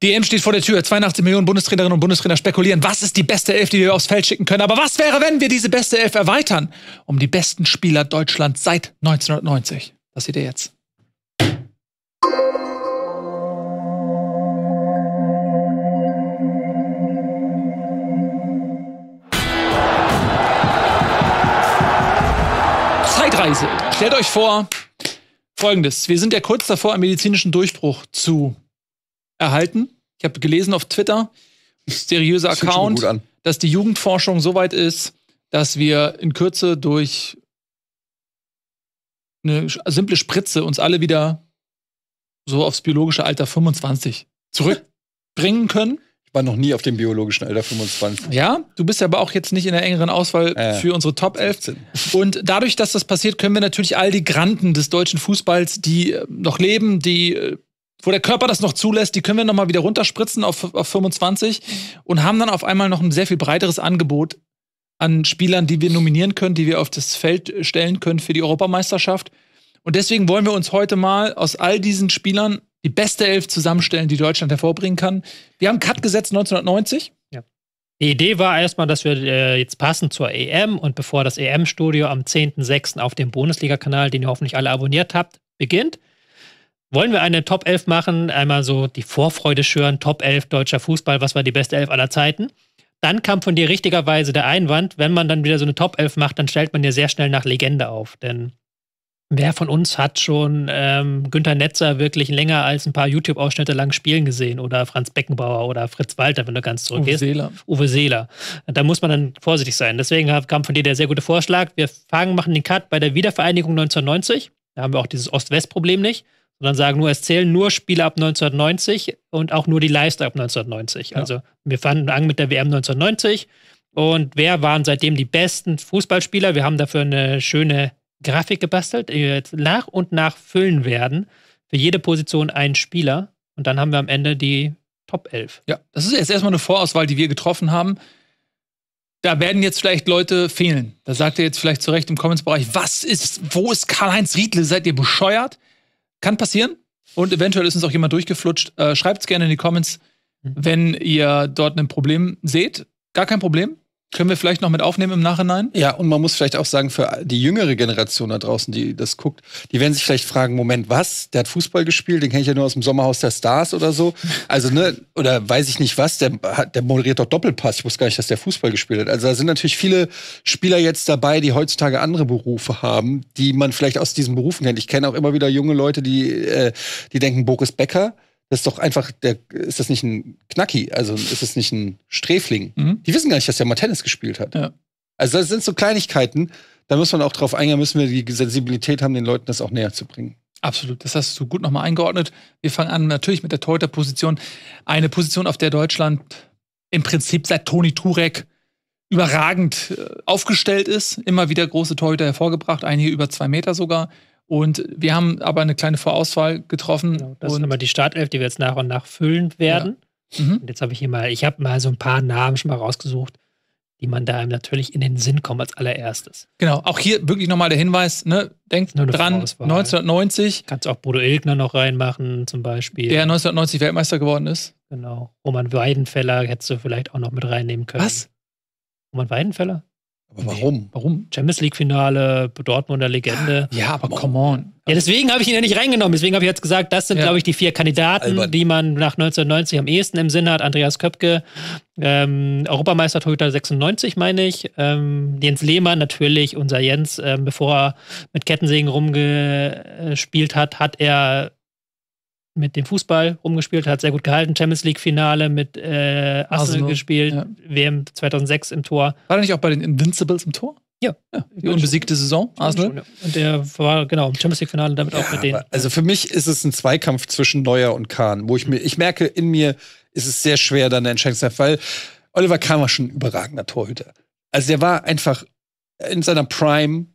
Die EM steht vor der Tür. 82 Millionen Bundestrainerinnen und Bundestrainer spekulieren, was ist die beste Elf, die wir aufs Feld schicken können. Aber was wäre, wenn wir diese beste Elf erweitern? Um die besten Spieler Deutschlands seit 1990. Das seht ihr jetzt. Zeitreise. Stellt euch vor, folgendes. Wir sind ja kurz davor, einen medizinischen Durchbruch zu erhalten. Ich habe gelesen auf Twitter, seriöser Account, dass die Jugendforschung so weit ist, dass wir in Kürze durch eine simple Spritze uns alle wieder so aufs biologische Alter 25 zurückbringen können. Ich war noch nie auf dem biologischen Alter 25. Ja, du bist aber auch jetzt nicht in der engeren Auswahl äh, für unsere Top 11. Und dadurch, dass das passiert, können wir natürlich all die Granden des deutschen Fußballs, die äh, noch leben, die äh, wo der Körper das noch zulässt, die können wir nochmal wieder runterspritzen auf, auf 25 und haben dann auf einmal noch ein sehr viel breiteres Angebot an Spielern, die wir nominieren können, die wir auf das Feld stellen können für die Europameisterschaft. Und deswegen wollen wir uns heute mal aus all diesen Spielern die beste Elf zusammenstellen, die Deutschland hervorbringen kann. Wir haben Cut gesetzt 1990. Ja. Die Idee war erstmal, dass wir äh, jetzt passend zur EM und bevor das EM-Studio am 10.06. auf dem Bundesliga-Kanal, den ihr hoffentlich alle abonniert habt, beginnt, wollen wir eine Top 11 machen? Einmal so die Vorfreude schüren, Top 11 deutscher Fußball, was war die beste Elf aller Zeiten? Dann kam von dir richtigerweise der Einwand, wenn man dann wieder so eine Top 11 macht, dann stellt man ja sehr schnell nach Legende auf. Denn wer von uns hat schon ähm, Günther Netzer wirklich länger als ein paar YouTube-Ausschnitte lang spielen gesehen? Oder Franz Beckenbauer oder Fritz Walter, wenn du ganz zurückgehst? Uwe Seeler. Uwe Seeler. Da muss man dann vorsichtig sein. Deswegen kam von dir der sehr gute Vorschlag. Wir fangen, machen den Cut bei der Wiedervereinigung 1990. Da haben wir auch dieses Ost-West-Problem nicht sondern sagen nur, es zählen nur Spiele ab 1990 und auch nur die Leiste ab 1990. Ja. Also wir fanden an mit der WM 1990 und wer waren seitdem die besten Fußballspieler? Wir haben dafür eine schöne Grafik gebastelt, die wir jetzt nach und nach füllen werden. Für jede Position einen Spieler und dann haben wir am Ende die Top 11. Ja, das ist jetzt erstmal eine Vorauswahl, die wir getroffen haben da werden jetzt vielleicht Leute fehlen. Da sagt ihr jetzt vielleicht zu Recht im Comments-Bereich, was ist, wo ist Karl-Heinz Riedle? Seid ihr bescheuert? Kann passieren. Und eventuell ist uns auch jemand durchgeflutscht. Äh, Schreibt es gerne in die Comments, mhm. wenn ihr dort ein Problem seht. Gar kein Problem. Können wir vielleicht noch mit aufnehmen im Nachhinein? Ja, und man muss vielleicht auch sagen, für die jüngere Generation da draußen, die das guckt, die werden sich vielleicht fragen, Moment, was? Der hat Fußball gespielt, den kenne ich ja nur aus dem Sommerhaus der Stars oder so. Also, ne, oder weiß ich nicht was, der, der moderiert doch Doppelpass. Ich wusste gar nicht, dass der Fußball gespielt hat. Also da sind natürlich viele Spieler jetzt dabei, die heutzutage andere Berufe haben, die man vielleicht aus diesen Berufen kennt. Ich kenne auch immer wieder junge Leute, die, äh, die denken, Boris Becker, das ist doch einfach, der, ist das nicht ein Knacki? Also ist das nicht ein Sträfling? Mhm. Die wissen gar nicht, dass der mal Tennis gespielt hat. Ja. Also das sind so Kleinigkeiten. Da muss man auch drauf eingehen, müssen wir die Sensibilität haben, den Leuten das auch näher zu bringen. Absolut, das hast du gut nochmal eingeordnet. Wir fangen an natürlich mit der Torhüter-Position. Eine Position, auf der Deutschland im Prinzip seit Toni Turek überragend äh, aufgestellt ist. Immer wieder große Torhüter hervorgebracht, einige über zwei Meter sogar. Und wir haben aber eine kleine Vorauswahl getroffen. Genau, das und ist nochmal die Startelf, die wir jetzt nach und nach füllen werden. Ja. Mhm. Und jetzt habe ich hier mal, ich habe mal so ein paar Namen schon mal rausgesucht, die man da einem natürlich in den Sinn kommt als allererstes. Genau, auch hier wirklich nochmal der Hinweis, ne? denkt dran, Vorauswahl. 1990. Kannst auch Bodo Ilgner noch reinmachen zum Beispiel. Der 1990 Weltmeister geworden ist. Genau, Roman Weidenfeller hättest du vielleicht auch noch mit reinnehmen können. Was? Roman Weidenfeller? Aber warum? Nee, warum? Champions League-Finale, Dortmunder Legende. Ja, aber come on. Ja, deswegen habe ich ihn ja nicht reingenommen. Deswegen habe ich jetzt gesagt, das sind, ja. glaube ich, die vier Kandidaten, Albert. die man nach 1990 am ehesten im Sinn hat. Andreas Köpke, ähm, Europameister Toyota 96, meine ich. Ähm, Jens Lehmann natürlich, unser Jens, ähm, bevor er mit Kettensägen rumgespielt hat, hat er mit dem Fußball rumgespielt, hat sehr gut gehalten. Champions League-Finale mit äh, Arsenal, Arsenal gespielt, ja. WM 2006 im Tor. War er nicht auch bei den Invincibles im Tor? Ja. ja die unbesiegte schon. Saison, Arsenal. Schon, ja. Und der war, genau, im Champions League-Finale damit auch mit denen. Also für mich ist es ein Zweikampf zwischen Neuer und Kahn, wo ich mir, ich merke, in mir ist es sehr schwer, dann eine Entscheidung zu treffen, weil Oliver Kahn war schon ein überragender Torhüter. Also der war einfach in seiner Prime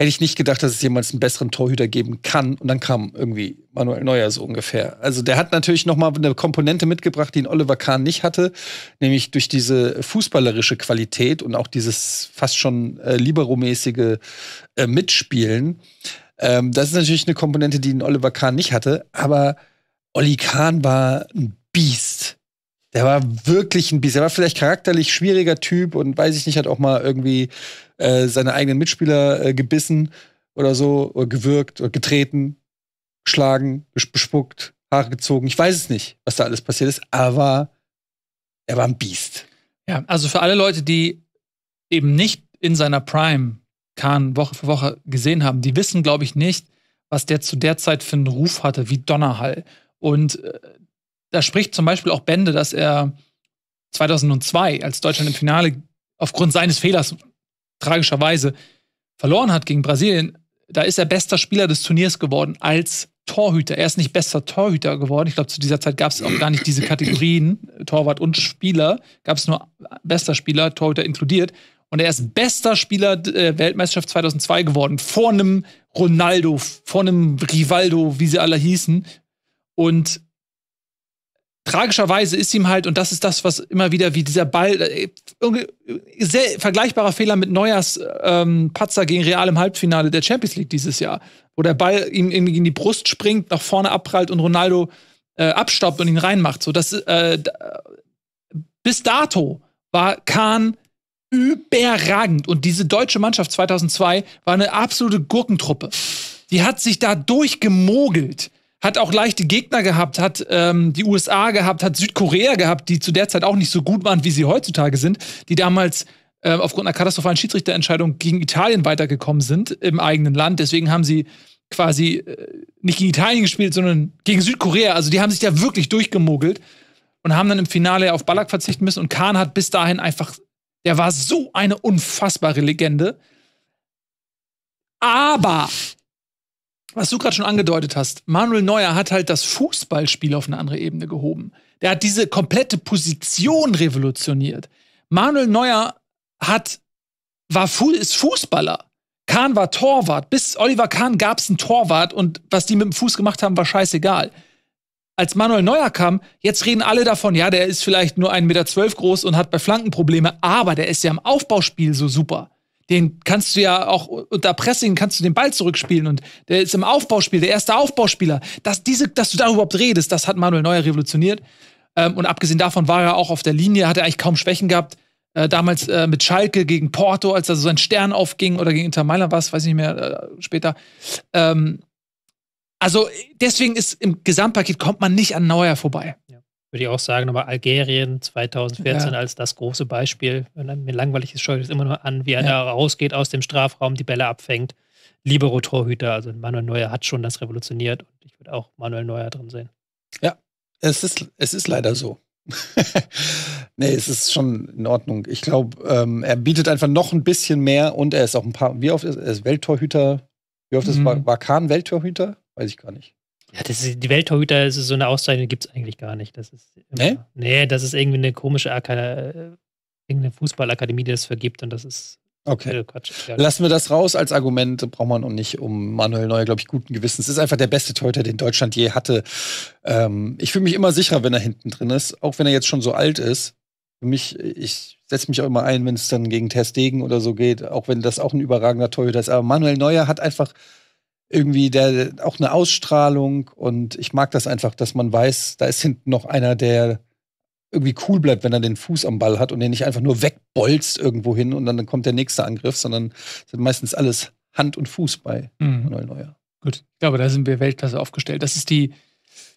hätte ich nicht gedacht, dass es jemals einen besseren Torhüter geben kann. Und dann kam irgendwie Manuel Neuer so ungefähr. Also der hat natürlich noch mal eine Komponente mitgebracht, die ein Oliver Kahn nicht hatte, nämlich durch diese fußballerische Qualität und auch dieses fast schon äh, libero äh, Mitspielen. Ähm, das ist natürlich eine Komponente, die ein Oliver Kahn nicht hatte. Aber Olli Kahn war ein Biest. Der war wirklich ein Biest. Er war vielleicht charakterlich schwieriger Typ und weiß ich nicht, hat auch mal irgendwie äh, seine eigenen Mitspieler äh, gebissen oder so, oder gewürgt, oder getreten, geschlagen, bespuckt, Haare gezogen. Ich weiß es nicht, was da alles passiert ist, aber er war ein Biest. Ja, also für alle Leute, die eben nicht in seiner Prime Khan Woche für Woche gesehen haben, die wissen, glaube ich, nicht, was der zu der Zeit für einen Ruf hatte, wie Donnerhall. Und äh, da spricht zum Beispiel auch Bände, dass er 2002, als Deutschland im Finale aufgrund seines Fehlers tragischerweise verloren hat gegen Brasilien, da ist er bester Spieler des Turniers geworden als Torhüter. Er ist nicht bester Torhüter geworden. Ich glaube, zu dieser Zeit gab es auch gar nicht diese Kategorien, Torwart und Spieler. Gab es nur bester Spieler, Torhüter inkludiert. Und er ist bester Spieler der äh, Weltmeisterschaft 2002 geworden. Vor einem Ronaldo, vor einem Rivaldo, wie sie alle hießen. Und tragischerweise ist ihm halt, und das ist das, was immer wieder wie dieser Ball, äh, äh, sehr vergleichbarer Fehler mit Neuers ähm, Patzer gegen Real im Halbfinale der Champions League dieses Jahr, wo der Ball ihm in, in die Brust springt, nach vorne abprallt und Ronaldo äh, abstaubt und ihn reinmacht. So, das, äh, bis dato war Kahn überragend und diese deutsche Mannschaft 2002 war eine absolute Gurkentruppe. Die hat sich da durchgemogelt hat auch leichte Gegner gehabt, hat ähm, die USA gehabt, hat Südkorea gehabt, die zu der Zeit auch nicht so gut waren, wie sie heutzutage sind, die damals äh, aufgrund einer katastrophalen Schiedsrichterentscheidung gegen Italien weitergekommen sind im eigenen Land. Deswegen haben sie quasi äh, nicht gegen Italien gespielt, sondern gegen Südkorea. Also die haben sich da wirklich durchgemogelt und haben dann im Finale auf Ballack verzichten müssen. Und Kahn hat bis dahin einfach, der war so eine unfassbare Legende. Aber was du gerade schon angedeutet hast, Manuel Neuer hat halt das Fußballspiel auf eine andere Ebene gehoben. Der hat diese komplette Position revolutioniert. Manuel Neuer hat, war, ist Fußballer. Kahn war Torwart. Bis Oliver Kahn gab es einen Torwart und was die mit dem Fuß gemacht haben, war scheißegal. Als Manuel Neuer kam, jetzt reden alle davon, ja, der ist vielleicht nur 1,12 Meter groß und hat bei Flanken Probleme, aber der ist ja im Aufbauspiel so super den kannst du ja auch unter Pressing kannst du den Ball zurückspielen und der ist im Aufbauspiel, der erste Aufbauspieler. Dass, diese, dass du da überhaupt redest, das hat Manuel Neuer revolutioniert. Ähm, und abgesehen davon war er auch auf der Linie, hat er eigentlich kaum Schwächen gehabt. Äh, damals äh, mit Schalke gegen Porto, als da so sein Stern aufging oder gegen Inter Mailand war es, weiß ich nicht mehr, äh, später. Ähm, also deswegen ist im Gesamtpaket kommt man nicht an Neuer vorbei würde ich auch sagen, aber Algerien 2014 ja. als das große Beispiel. Wenn man mir langweilig ist, schaue ich es immer nur an, wie er ja. da rausgeht aus dem Strafraum, die Bälle abfängt. Libero-Torhüter, also Manuel Neuer hat schon das revolutioniert und ich würde auch Manuel Neuer drin sehen. Ja, es ist, es ist leider so. nee, es ist schon in Ordnung. Ich glaube, ähm, er bietet einfach noch ein bisschen mehr und er ist auch ein paar, wie oft ist er, ist Welttorhüter, wie oft mhm. ist Welttorhüter? Weiß ich gar nicht. Ja, das ist, die Welttorhüter ist so eine Auszeichnung, gibt es eigentlich gar nicht. Das ist immer, nee? nee, das ist irgendwie eine komische Akademie, äh, irgendeine Fußballakademie, die das vergibt und das ist Okay. Quatsch, Lassen wir das raus als Argument, braucht man auch nicht um Manuel Neuer, glaube ich, guten Gewissens. Ist einfach der beste Torhüter, den Deutschland je hatte. Ähm, ich fühle mich immer sicherer, wenn er hinten drin ist, auch wenn er jetzt schon so alt ist. Für mich, ich setze mich auch immer ein, wenn es dann gegen Testegen oder so geht, auch wenn das auch ein überragender Torhüter ist. Aber Manuel Neuer hat einfach irgendwie der, auch eine Ausstrahlung und ich mag das einfach, dass man weiß, da ist hinten noch einer, der irgendwie cool bleibt, wenn er den Fuß am Ball hat und den nicht einfach nur wegbolzt irgendwo hin und dann kommt der nächste Angriff, sondern sind meistens alles Hand und Fuß bei mhm. Manuel Neuer. Gut, ich glaube, da sind wir Weltklasse aufgestellt. Das ist die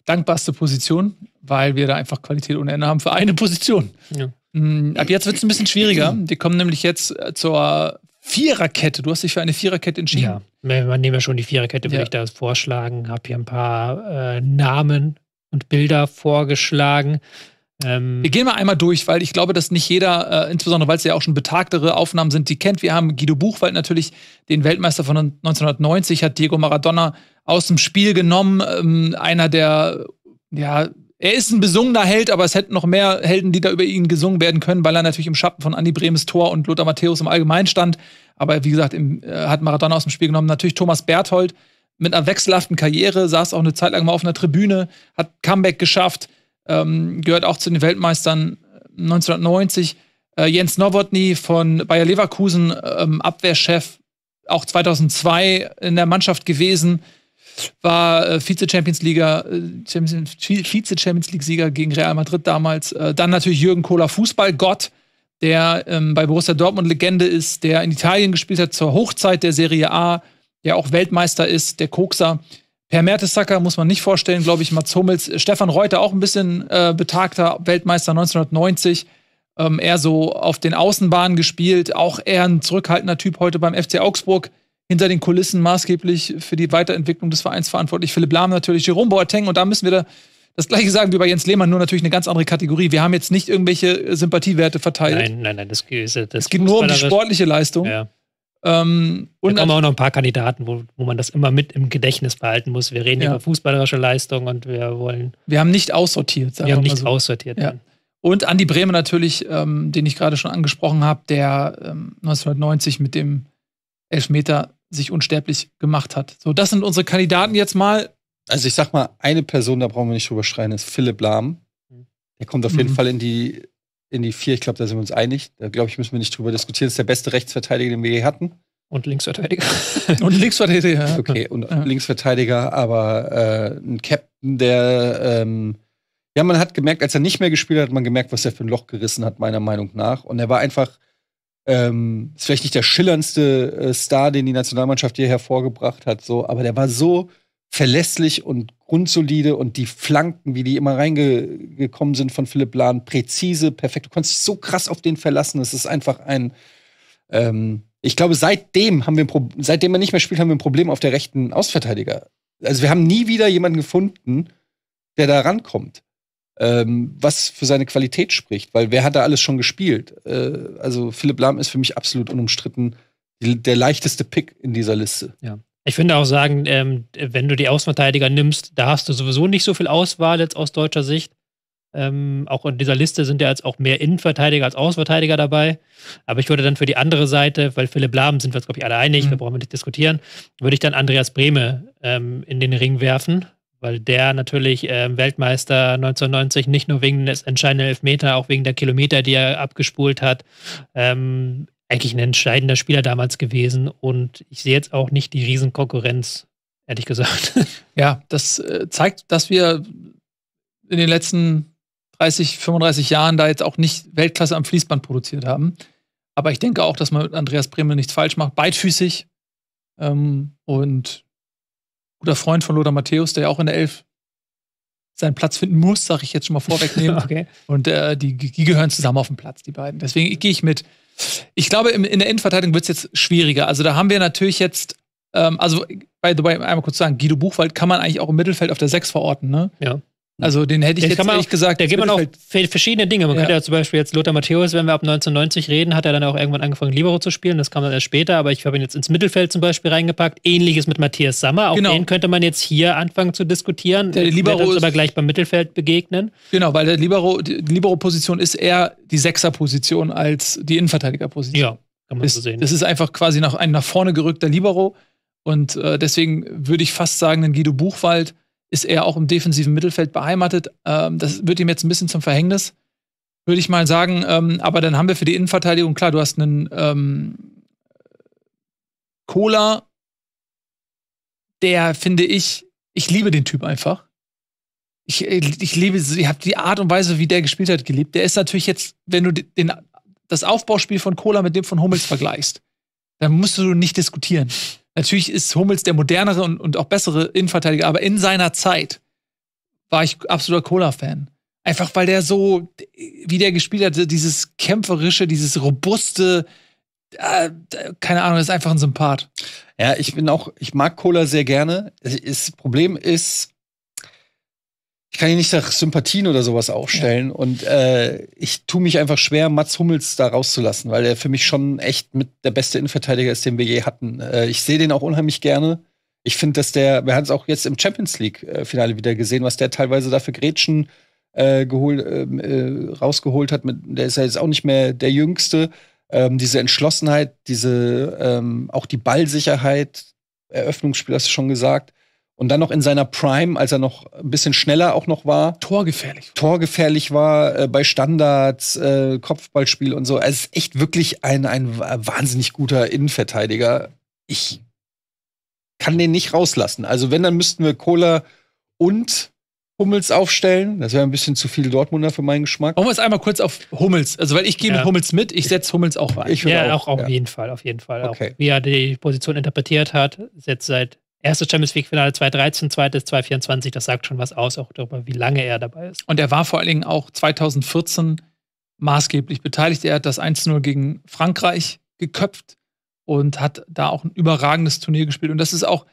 dankbarste Position, weil wir da einfach Qualität ohne Ende haben für eine Position. Ja. Mhm. Ab jetzt wird es ein bisschen schwieriger. Die kommen nämlich jetzt äh, zur Viererkette. Du hast dich für eine Viererkette entschieden. Ja, man nehmen ja schon die Viererkette, würde ja. ich da vorschlagen. Habe hier ein paar äh, Namen und Bilder vorgeschlagen. Ähm wir gehen mal einmal durch, weil ich glaube, dass nicht jeder, äh, insbesondere weil es ja auch schon betagtere Aufnahmen sind, die kennt. Wir haben Guido Buchwald natürlich, den Weltmeister von 1990, hat Diego Maradona aus dem Spiel genommen. Ähm, einer der ja, er ist ein besungener Held, aber es hätten noch mehr Helden, die da über ihn gesungen werden können, weil er natürlich im Schatten von Andi Bremes Tor und Lothar Matthäus im Allgemeinen stand. Aber wie gesagt, im, äh, hat Maradona aus dem Spiel genommen. Natürlich Thomas Berthold mit einer wechselhaften Karriere, saß auch eine Zeit lang mal auf einer Tribüne, hat Comeback geschafft, ähm, gehört auch zu den Weltmeistern 1990. Äh, äh, Jens Nowotny von Bayer Leverkusen, ähm, Abwehrchef, auch 2002 in der Mannschaft gewesen war äh, Vize-Champions Liga, Vize-Champions äh, League-Sieger gegen Real Madrid damals. Äh, dann natürlich Jürgen Kohler, Fußballgott, der ähm, bei Borussia Dortmund Legende ist, der in Italien gespielt hat zur Hochzeit der Serie A, der auch Weltmeister ist, der Kokser. Per Mertesacker muss man nicht vorstellen, glaube ich, Mats Hummels. Stefan Reuter auch ein bisschen äh, betagter Weltmeister 1990. Ähm, eher so auf den Außenbahnen gespielt, auch eher ein zurückhaltender Typ heute beim FC Augsburg hinter den Kulissen maßgeblich für die Weiterentwicklung des Vereins verantwortlich. Philipp Lahm natürlich, Jerome Boateng und da müssen wir da das gleiche sagen wie bei Jens Lehmann, nur natürlich eine ganz andere Kategorie. Wir haben jetzt nicht irgendwelche äh, Sympathiewerte verteilt. Nein, nein, nein, das, ist, das es geht nur um die sportliche Leistung. Ja. Ähm, und da kommen auch noch ein paar Kandidaten, wo, wo man das immer mit im Gedächtnis behalten muss. Wir reden ja. über fußballerische Leistung und wir wollen. Wir haben nicht aussortiert. Sagen wir haben nicht so. aussortiert. Ja. Und Andi Bremer natürlich, ähm, den ich gerade schon angesprochen habe, der ähm, 1990 mit dem Elfmeter sich unsterblich gemacht hat. So, das sind unsere Kandidaten jetzt mal. Also ich sag mal, eine Person, da brauchen wir nicht drüber schreien, ist Philipp Lahm. Der kommt auf jeden mhm. Fall in die, in die vier. Ich glaube, da sind wir uns einig. Da glaube ich, müssen wir nicht drüber diskutieren. Das ist der beste Rechtsverteidiger, den wir je hatten. Und Linksverteidiger. und Linksverteidiger. Okay, und ja. Linksverteidiger, aber äh, ein Captain, der ähm, ja, man hat gemerkt, als er nicht mehr gespielt hat, hat man gemerkt, was er für ein Loch gerissen hat, meiner Meinung nach. Und er war einfach, ähm, ist vielleicht nicht der schillerndste äh, Star, den die Nationalmannschaft hier hervorgebracht hat, so, aber der war so verlässlich und grundsolide und die Flanken, wie die immer reingekommen sind von Philipp Lahn, präzise, perfekt. Du konntest dich so krass auf den verlassen. Es ist einfach ein, ähm, ich glaube, seitdem haben wir, ein seitdem er nicht mehr spielt, haben wir ein Problem auf der rechten Ausverteidiger. Also wir haben nie wieder jemanden gefunden, der da rankommt ähm, was für seine Qualität spricht, weil wer hat da alles schon gespielt? Äh, also Philipp Lahm ist für mich absolut unumstritten der leichteste Pick in dieser Liste. Ja. Ich finde auch sagen, ähm, wenn du die Außenverteidiger nimmst, da hast du sowieso nicht so viel Auswahl jetzt aus deutscher Sicht. Ähm, auch in dieser Liste sind ja jetzt auch mehr Innenverteidiger als Außenverteidiger dabei. Aber ich würde dann für die andere Seite, weil Philipp Lahm sind wir jetzt, glaube ich, alle einig, mhm. da brauchen wir nicht diskutieren, würde ich dann Andreas Brehme ähm, in den Ring werfen, weil der natürlich äh, Weltmeister 1990 nicht nur wegen des entscheidenden Elfmeter, auch wegen der Kilometer, die er abgespult hat, ähm, eigentlich ein entscheidender Spieler damals gewesen. Und ich sehe jetzt auch nicht die Riesenkonkurrenz, ehrlich gesagt. Ja, das äh, zeigt, dass wir in den letzten 30, 35 Jahren da jetzt auch nicht Weltklasse am Fließband produziert haben. Aber ich denke auch, dass man mit Andreas Bremen nichts falsch macht. Beidfüßig. Ähm, und guter Freund von Lothar Matthäus, der ja auch in der Elf seinen Platz finden muss, sage ich jetzt schon mal vorwegnehmen. okay. Und äh, die, die, gehören zusammen auf den Platz, die beiden. Deswegen gehe ich mit. Ich glaube, im, in der Innenverteidigung wird es jetzt schwieriger. Also da haben wir natürlich jetzt, ähm, also by the way, einmal kurz sagen, Guido Buchwald kann man eigentlich auch im Mittelfeld auf der 6 verorten, ne? Ja. Also den hätte ich jetzt ehrlich auch, gesagt. Da gibt man auch verschiedene Dinge. Man ja. könnte ja zum Beispiel jetzt Lothar Matthäus, wenn wir ab 1990 reden, hat er dann auch irgendwann angefangen, Libero zu spielen. Das kam dann erst später, aber ich habe ihn jetzt ins Mittelfeld zum Beispiel reingepackt. Ähnliches mit Matthias Sammer. Auch genau. den könnte man jetzt hier anfangen zu diskutieren. Der Libero wird uns aber gleich beim Mittelfeld begegnen. Genau, weil der Libero, die Libero-Position ist eher die Sechser-Position als die Innenverteidiger-Position. Ja, kann man das, so sehen. Das ist einfach quasi nach, ein nach vorne gerückter Libero. Und äh, deswegen würde ich fast sagen, den Guido Buchwald ist er auch im defensiven Mittelfeld beheimatet. Ähm, das wird ihm jetzt ein bisschen zum Verhängnis, würde ich mal sagen. Ähm, aber dann haben wir für die Innenverteidigung, klar, du hast einen ähm, Cola, der finde ich, ich liebe den Typ einfach. Ich, ich liebe, ich habe die Art und Weise, wie der gespielt hat, geliebt. Der ist natürlich jetzt, wenn du den, das Aufbauspiel von Cola mit dem von Hummels vergleichst, dann musst du nicht diskutieren. Natürlich ist Hummels der modernere und, und auch bessere Innenverteidiger, aber in seiner Zeit war ich absoluter Cola-Fan. Einfach weil der so, wie der gespielt hat, dieses kämpferische, dieses robuste, äh, keine Ahnung, ist einfach ein Sympath. Ja, ich bin auch, ich mag Cola sehr gerne. Das Problem ist, ich kann hier nicht nach Sympathien oder sowas aufstellen. Ja. Und äh, ich tue mich einfach schwer, Mats Hummels da rauszulassen, weil er für mich schon echt mit der beste Innenverteidiger ist, den wir je hatten. Äh, ich sehe den auch unheimlich gerne. Ich finde, dass der, wir haben es auch jetzt im Champions League-Finale äh, wieder gesehen, was der teilweise da für Gretchen äh, geholt, ähm, äh, rausgeholt hat. Mit, der ist ja jetzt auch nicht mehr der Jüngste. Ähm, diese Entschlossenheit, diese ähm, auch die Ballsicherheit, Eröffnungsspiel hast du schon gesagt und dann noch in seiner Prime, als er noch ein bisschen schneller auch noch war. Torgefährlich. Torgefährlich war äh, bei Standards, äh, Kopfballspiel und so. Also er ist echt wirklich ein, ein wahnsinnig guter Innenverteidiger. Ich kann den nicht rauslassen. Also wenn, dann müssten wir Kohler und Hummels aufstellen. Das wäre ein bisschen zu viel Dortmunder für meinen Geschmack. Machen wir es einmal kurz auf Hummels? Also, weil ich gehe ja. mit Hummels mit, ich setze Hummels auch rein. Ich ja, auch, auch ja. auf jeden Fall, auf jeden Fall. Okay. Auch, wie er die Position interpretiert hat, ist jetzt seit Erstes Champions League-Finale 2013, zweites 2024, das sagt schon was aus, auch darüber, wie lange er dabei ist. Und er war vor allen Dingen auch 2014 maßgeblich beteiligt. Er hat das 1-0 gegen Frankreich geköpft und hat da auch ein überragendes Turnier gespielt. Und das ist auch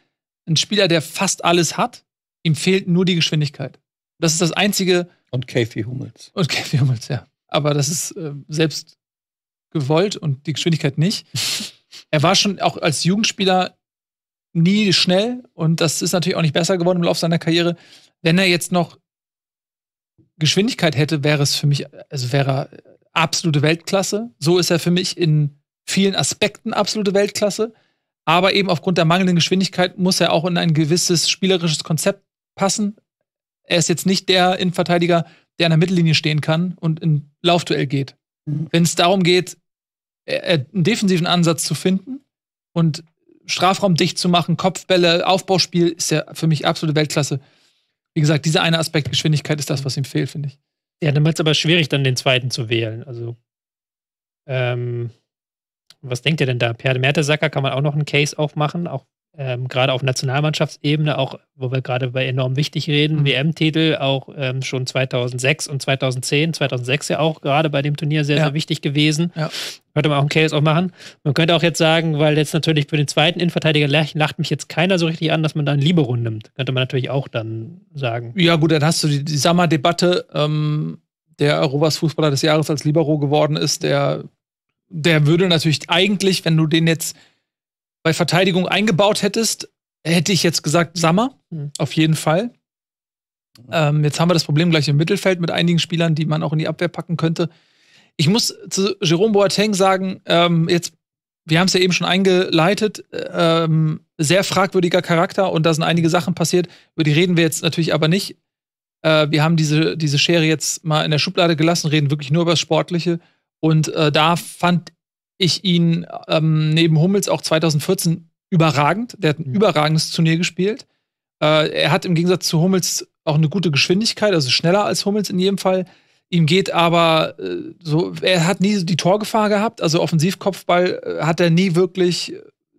ein Spieler, der fast alles hat. Ihm fehlt nur die Geschwindigkeit. Das ist das einzige. Und Kathy Hummels. Und Kathy Hummels, ja. Aber das ist äh, selbst gewollt und die Geschwindigkeit nicht. er war schon auch als Jugendspieler nie schnell und das ist natürlich auch nicht besser geworden im Laufe seiner Karriere. Wenn er jetzt noch Geschwindigkeit hätte, wäre es für mich, also wäre er absolute Weltklasse. So ist er für mich in vielen Aspekten absolute Weltklasse. Aber eben aufgrund der mangelnden Geschwindigkeit muss er auch in ein gewisses spielerisches Konzept passen. Er ist jetzt nicht der Innenverteidiger, der an der Mittellinie stehen kann und in Laufduell geht. Mhm. Wenn es darum geht, einen defensiven Ansatz zu finden und Strafraum dicht zu machen, Kopfbälle, Aufbauspiel ist ja für mich absolute Weltklasse. Wie gesagt, dieser eine Aspekt Geschwindigkeit ist das, was ihm fehlt, finde ich. Ja, dann wird es aber schwierig, dann den zweiten zu wählen. Also, ähm, was denkt ihr denn da? Per Mertesacker kann man auch noch einen Case aufmachen, auch ähm, gerade auf Nationalmannschaftsebene, auch wo wir gerade bei enorm wichtig reden, mhm. WM-Titel auch ähm, schon 2006 und 2010, 2006 ja auch gerade bei dem Turnier sehr, ja. sehr wichtig gewesen. Ja. Könnte man auch einen Case auch machen. Man könnte auch jetzt sagen, weil jetzt natürlich für den zweiten Innenverteidiger lacht mich jetzt keiner so richtig an, dass man da dann Libero nimmt. Könnte man natürlich auch dann sagen. Ja gut, dann hast du die, die sammer ähm, der Europas Fußballer des Jahres als Libero geworden ist, der der würde natürlich eigentlich, wenn du den jetzt bei Verteidigung eingebaut hättest, hätte ich jetzt gesagt Sammer, mhm. auf jeden Fall. Ähm, jetzt haben wir das Problem gleich im Mittelfeld mit einigen Spielern, die man auch in die Abwehr packen könnte. Ich muss zu Jerome Boateng sagen, ähm, jetzt, wir haben es ja eben schon eingeleitet, ähm, sehr fragwürdiger Charakter und da sind einige Sachen passiert, über die reden wir jetzt natürlich aber nicht. Äh, wir haben diese, diese Schere jetzt mal in der Schublade gelassen, reden wirklich nur über das Sportliche. Und äh, da fand ich ihn ähm, neben Hummels auch 2014 überragend, der hat ein mhm. überragendes Turnier gespielt. Äh, er hat im Gegensatz zu Hummels auch eine gute Geschwindigkeit, also schneller als Hummels in jedem Fall. Ihm geht aber äh, so, er hat nie die Torgefahr gehabt, also Offensivkopfball äh, hat er nie wirklich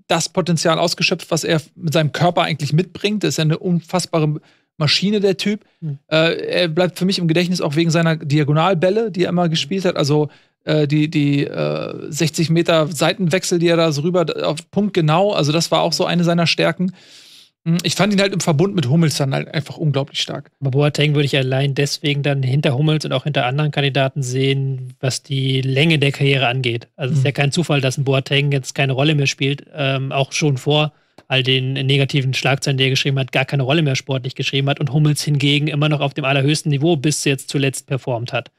das Potenzial ausgeschöpft, was er mit seinem Körper eigentlich mitbringt. Das ist ja eine unfassbare Maschine, der Typ. Mhm. Äh, er bleibt für mich im Gedächtnis auch wegen seiner Diagonalbälle, die er immer gespielt hat. Also äh, die, die äh, 60 Meter Seitenwechsel, die er da so rüber auf Punkt genau. Also das war auch so eine seiner Stärken. Hm, ich fand ihn halt im Verbund mit Hummels dann halt einfach unglaublich stark. Aber Boateng würde ich allein deswegen dann hinter Hummels und auch hinter anderen Kandidaten sehen, was die Länge der Karriere angeht. Also mhm. es ist hm. ja kein Zufall, dass ein Boateng jetzt keine Rolle mehr spielt, ähm, auch schon vor all den negativen Schlagzeilen, die er geschrieben hat, gar keine Rolle mehr sportlich geschrieben hat und Hummels hingegen immer noch auf dem allerhöchsten Niveau bis jetzt zuletzt performt hat.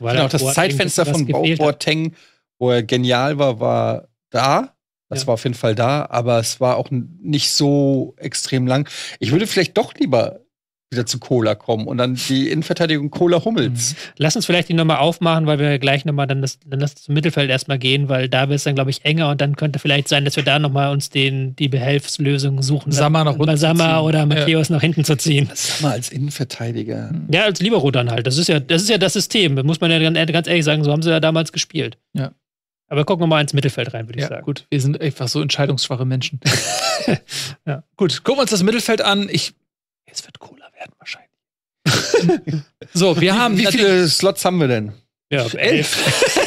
War genau, das Zeitfenster von Boateng, wo er genial war, war da. Das ja. war auf jeden Fall da, aber es war auch nicht so extrem lang. Ich würde vielleicht doch lieber wieder zu Cola kommen und dann die Innenverteidigung Cola Hummels. Mhm. Lass uns vielleicht die nochmal aufmachen, weil wir gleich nochmal dann das, dann das zum Mittelfeld erstmal gehen, weil da wird es dann, glaube ich, enger und dann könnte vielleicht sein, dass wir da nochmal uns den, die Behelfslösung suchen. Sammer nach unten. Sammer oder Matthäus ja. nach hinten zu ziehen. Sammer als Innenverteidiger. Ja, als Libero dann halt. Das ist ja, das ist ja das System. Da muss man ja ganz ehrlich sagen, so haben sie ja damals gespielt. Ja. Aber gucken wir mal ins Mittelfeld rein, würde ich ja, sagen. Gut, wir sind einfach so entscheidungsschwache Menschen. ja. Gut, gucken wir uns das Mittelfeld an. Ich es wird cooler werden wahrscheinlich. so, wir haben. Wie viele Slots haben wir denn? Ja, elf.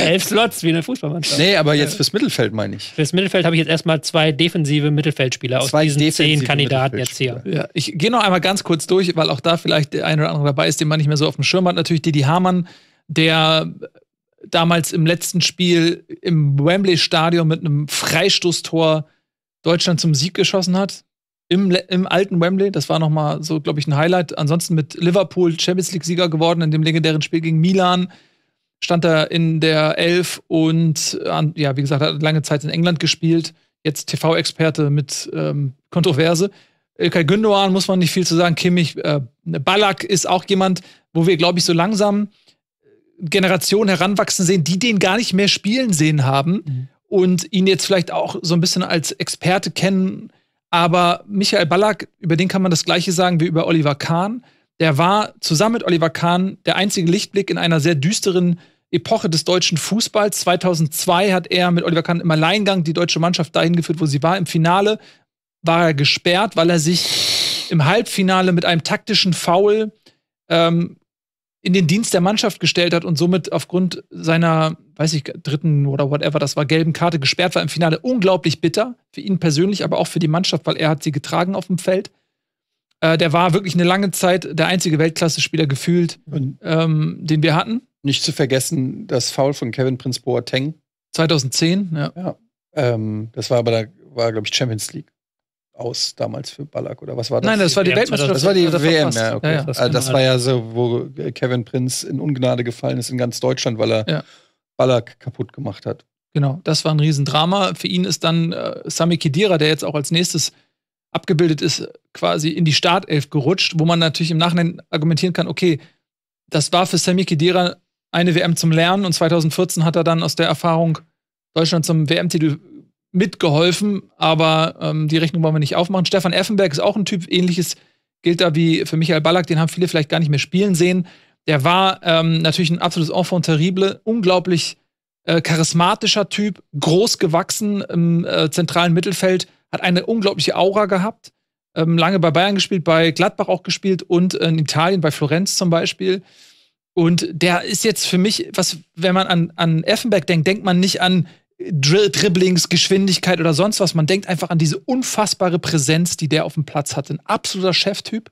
elf Slots, wie in der Fußballmannschaft. Nee, aber jetzt fürs Mittelfeld meine ich. Fürs Mittelfeld habe ich jetzt erstmal zwei defensive Mittelfeldspieler zwei aus diesen zehn Kandidaten jetzt hier. Ja, ich gehe noch einmal ganz kurz durch, weil auch da vielleicht der eine oder andere dabei ist, den man nicht mehr so auf dem Schirm hat. Natürlich Didi Hamann, der damals im letzten Spiel im Wembley-Stadion mit einem Freistoßtor Deutschland zum Sieg geschossen hat im, im alten Wembley. Das war nochmal so, glaube ich, ein Highlight. Ansonsten mit Liverpool Champions League-Sieger geworden in dem legendären Spiel gegen Milan. Stand er in der Elf und, ja, wie gesagt, hat lange Zeit in England gespielt. Jetzt TV-Experte mit ähm, Kontroverse. Kai Gündoan muss man nicht viel zu sagen. Kimmich, äh, Ballack ist auch jemand, wo wir, glaube ich, so langsam äh, Generationen heranwachsen sehen, die den gar nicht mehr spielen sehen haben mhm. und ihn jetzt vielleicht auch so ein bisschen als Experte kennen aber Michael Ballack, über den kann man das Gleiche sagen wie über Oliver Kahn. Der war zusammen mit Oliver Kahn der einzige Lichtblick in einer sehr düsteren Epoche des deutschen Fußballs. 2002 hat er mit Oliver Kahn im Alleingang die deutsche Mannschaft dahin geführt, wo sie war. Im Finale war er gesperrt, weil er sich im Halbfinale mit einem taktischen Foul ähm, in den Dienst der Mannschaft gestellt hat und somit aufgrund seiner, weiß ich, dritten oder whatever, das war gelben Karte gesperrt war im Finale. Unglaublich bitter für ihn persönlich, aber auch für die Mannschaft, weil er hat sie getragen auf dem Feld. Äh, der war wirklich eine lange Zeit der einzige Weltklasse-Spieler gefühlt, ähm, den wir hatten. Nicht zu vergessen das Foul von Kevin Prince Boateng. 2010, ja. ja ähm, das war aber da war glaube ich Champions League aus damals für Ballack oder was war das? Nein, das war die Weltmeisterschaft. Das war die WM, ja, okay. ja, ja. Das ah, war ja so, wo Kevin Prinz in Ungnade gefallen ist in ganz Deutschland, weil er ja. Ballack kaputt gemacht hat. Genau, das war ein Riesendrama. Für ihn ist dann äh, Sami Khedira, der jetzt auch als nächstes abgebildet ist, quasi in die Startelf gerutscht, wo man natürlich im Nachhinein argumentieren kann, okay, das war für Sami Khedira eine WM zum Lernen und 2014 hat er dann aus der Erfahrung Deutschland zum WM-Titel mitgeholfen, aber ähm, die Rechnung wollen wir nicht aufmachen. Stefan Effenberg ist auch ein Typ, ähnliches gilt da wie für Michael Ballack, den haben viele vielleicht gar nicht mehr spielen sehen. Der war ähm, natürlich ein absolutes Enfant terrible, unglaublich äh, charismatischer Typ, groß gewachsen im äh, zentralen Mittelfeld, hat eine unglaubliche Aura gehabt, ähm, lange bei Bayern gespielt, bei Gladbach auch gespielt und äh, in Italien, bei Florenz zum Beispiel. Und der ist jetzt für mich, was, wenn man an, an Effenberg denkt, denkt man nicht an Drill, Dribblings, Geschwindigkeit oder sonst was. Man denkt einfach an diese unfassbare Präsenz, die der auf dem Platz hatte. Ein absoluter Cheftyp.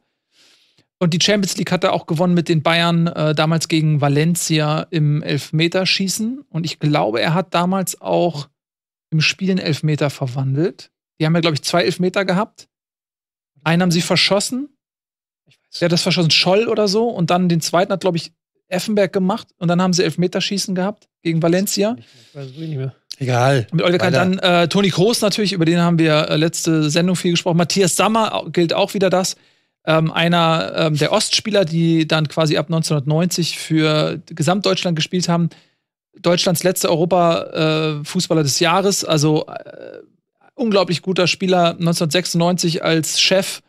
Und die Champions League hat er auch gewonnen mit den Bayern, äh, damals gegen Valencia im Elfmeterschießen. Und ich glaube, er hat damals auch im Spiel einen Elfmeter verwandelt. Die haben ja, glaube ich, zwei Elfmeter gehabt. Einen haben sie verschossen. Ich weiß. Ja, das verschossen Scholl oder so. Und dann den zweiten hat, glaube ich, Effenberg gemacht. Und dann haben sie Elfmeterschießen gehabt gegen Valencia. Ich weiß es nicht mehr. Egal. Mit Olga dann äh, Toni Kroos natürlich, über den haben wir äh, letzte Sendung viel gesprochen. Matthias Sammer gilt auch wieder das. Ähm, einer ähm, der Ostspieler, die dann quasi ab 1990 für Gesamtdeutschland gespielt haben. Deutschlands letzter Europa-Fußballer äh, des Jahres, also äh, unglaublich guter Spieler. 1996 als Chef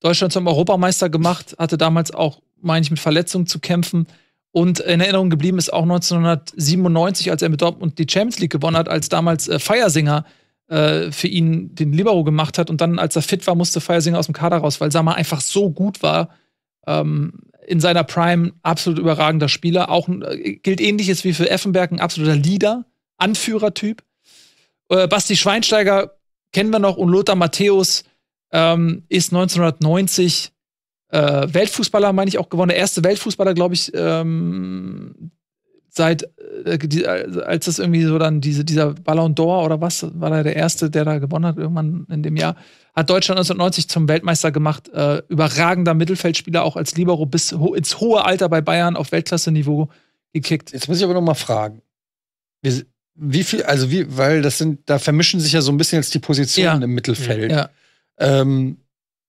Deutschland zum Europameister gemacht, hatte damals auch, meine ich, mit Verletzungen zu kämpfen. Und in Erinnerung geblieben ist auch 1997, als er mit Dortmund die Champions League gewonnen hat, als damals äh, Feiersinger äh, für ihn den Libero gemacht hat. Und dann, als er fit war, musste Feiersinger aus dem Kader raus, weil Sammer einfach so gut war. Ähm, in seiner Prime absolut überragender Spieler. Auch äh, gilt ähnliches wie für Effenberg, ein absoluter Leader, Anführertyp. Äh, Basti Schweinsteiger kennen wir noch und Lothar Matthäus ähm, ist 1990 äh, Weltfußballer, meine ich, auch gewonnen. Der erste Weltfußballer, glaube ich, ähm, seit, äh, die, äh, als das irgendwie so dann diese, dieser Ballon d'Or oder was, war da der erste, der da gewonnen hat, irgendwann in dem Jahr, hat Deutschland 1990 zum Weltmeister gemacht. Äh, überragender Mittelfeldspieler, auch als Libero bis ho ins hohe Alter bei Bayern auf Weltklasse-Niveau gekickt. Jetzt muss ich aber noch mal fragen. Wie, wie viel, also wie, weil das sind, da vermischen sich ja so ein bisschen jetzt die Positionen ja. im Mittelfeld. Ja. Ähm,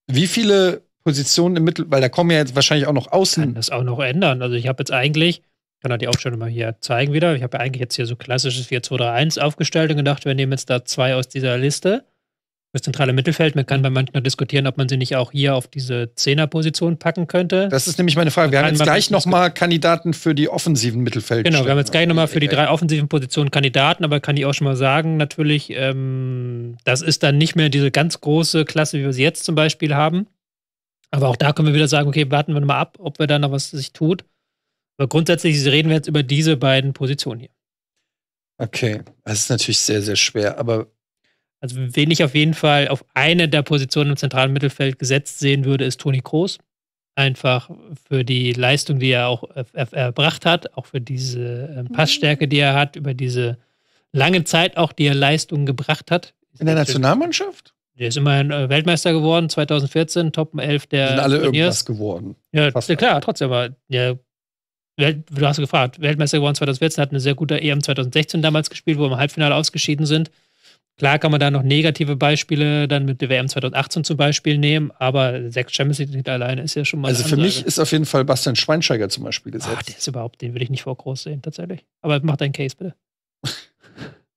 wie viele Positionen im Mittel, weil da kommen ja jetzt wahrscheinlich auch noch Außen. Kann das auch noch ändern. Also ich habe jetzt eigentlich, kann er die Aufstellung mal hier zeigen wieder, ich habe ja eigentlich jetzt hier so klassisches 4-2-3-1 aufgestellt und gedacht, wir nehmen jetzt da zwei aus dieser Liste. Das zentrale Mittelfeld, man kann bei manchen noch diskutieren, ob man sie nicht auch hier auf diese Zehnerposition packen könnte. Das ist nämlich meine Frage. Wir haben jetzt gleich nochmal Kandidaten für die offensiven Mittelfeld. Genau, wir haben jetzt gleich nochmal für die drei offensiven Positionen Kandidaten, aber kann ich auch schon mal sagen, natürlich, ähm, das ist dann nicht mehr diese ganz große Klasse, wie wir sie jetzt zum Beispiel haben aber auch da können wir wieder sagen, okay, warten wir mal ab, ob wir da noch was sich tut. Aber grundsätzlich reden wir jetzt über diese beiden Positionen hier. Okay, das ist natürlich sehr, sehr schwer, aber. Also, wen ich auf jeden Fall auf eine der Positionen im zentralen Mittelfeld gesetzt sehen würde, ist Toni Kroos. Einfach für die Leistung, die er auch erbracht hat, auch für diese ähm, mhm. Passstärke, die er hat, über diese lange Zeit auch, die er Leistungen gebracht hat. In der Nationalmannschaft? Der ist immerhin äh, Weltmeister geworden, 2014, Top 11 der. Sind alle Turniers. irgendwas geworden. Ja, Fast klar, trotzdem. Aber ja, du hast gefragt, Weltmeister geworden 2014, hat eine sehr gute EM 2016 damals gespielt, wo wir im Halbfinale ausgeschieden sind. Klar kann man da noch negative Beispiele dann mit der WM 2018 zum Beispiel nehmen, aber sechs Champions League alleine ist ja schon mal. Also für mich ist auf jeden Fall Bastian Schweinsteiger zum Beispiel gesetzt. Ach, der ist überhaupt, den würde ich nicht vor groß sehen, tatsächlich. Aber mach deinen Case bitte.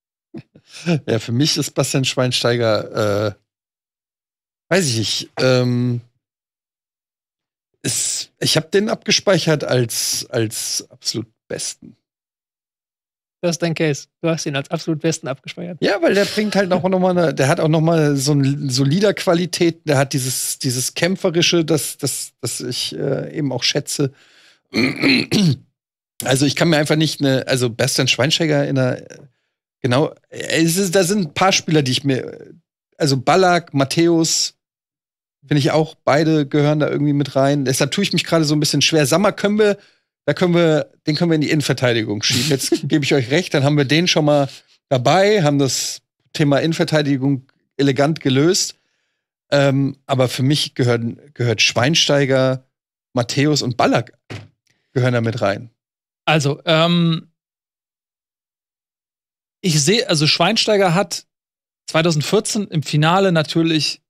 ja, für mich ist Bastian Schweinsteiger äh, weiß ich nicht. Ähm, ist, ich habe den abgespeichert als, als absolut besten. Das ist dein Case. Du hast ihn als absolut besten abgespeichert. Ja, weil der bringt halt auch noch mal eine, der hat auch noch mal so eine solider Qualität, der hat dieses, dieses Kämpferische, das, das, das ich äh, eben auch schätze. Also ich kann mir einfach nicht eine, also Bastian Schweinsteiger in einer, äh, genau, es ist, da sind ein paar Spieler, die ich mir, also Ballack, Matthäus, finde ich auch, beide gehören da irgendwie mit rein. Deshalb tue ich mich gerade so ein bisschen schwer. Sammer können wir, da können wir, den können wir in die Innenverteidigung schieben. Jetzt gebe ich euch recht, dann haben wir den schon mal dabei, haben das Thema Innenverteidigung elegant gelöst. Ähm, aber für mich gehören, gehört Schweinsteiger, Matthäus und Ballack gehören da mit rein. Also, ähm, ich sehe, also Schweinsteiger hat 2014 im Finale natürlich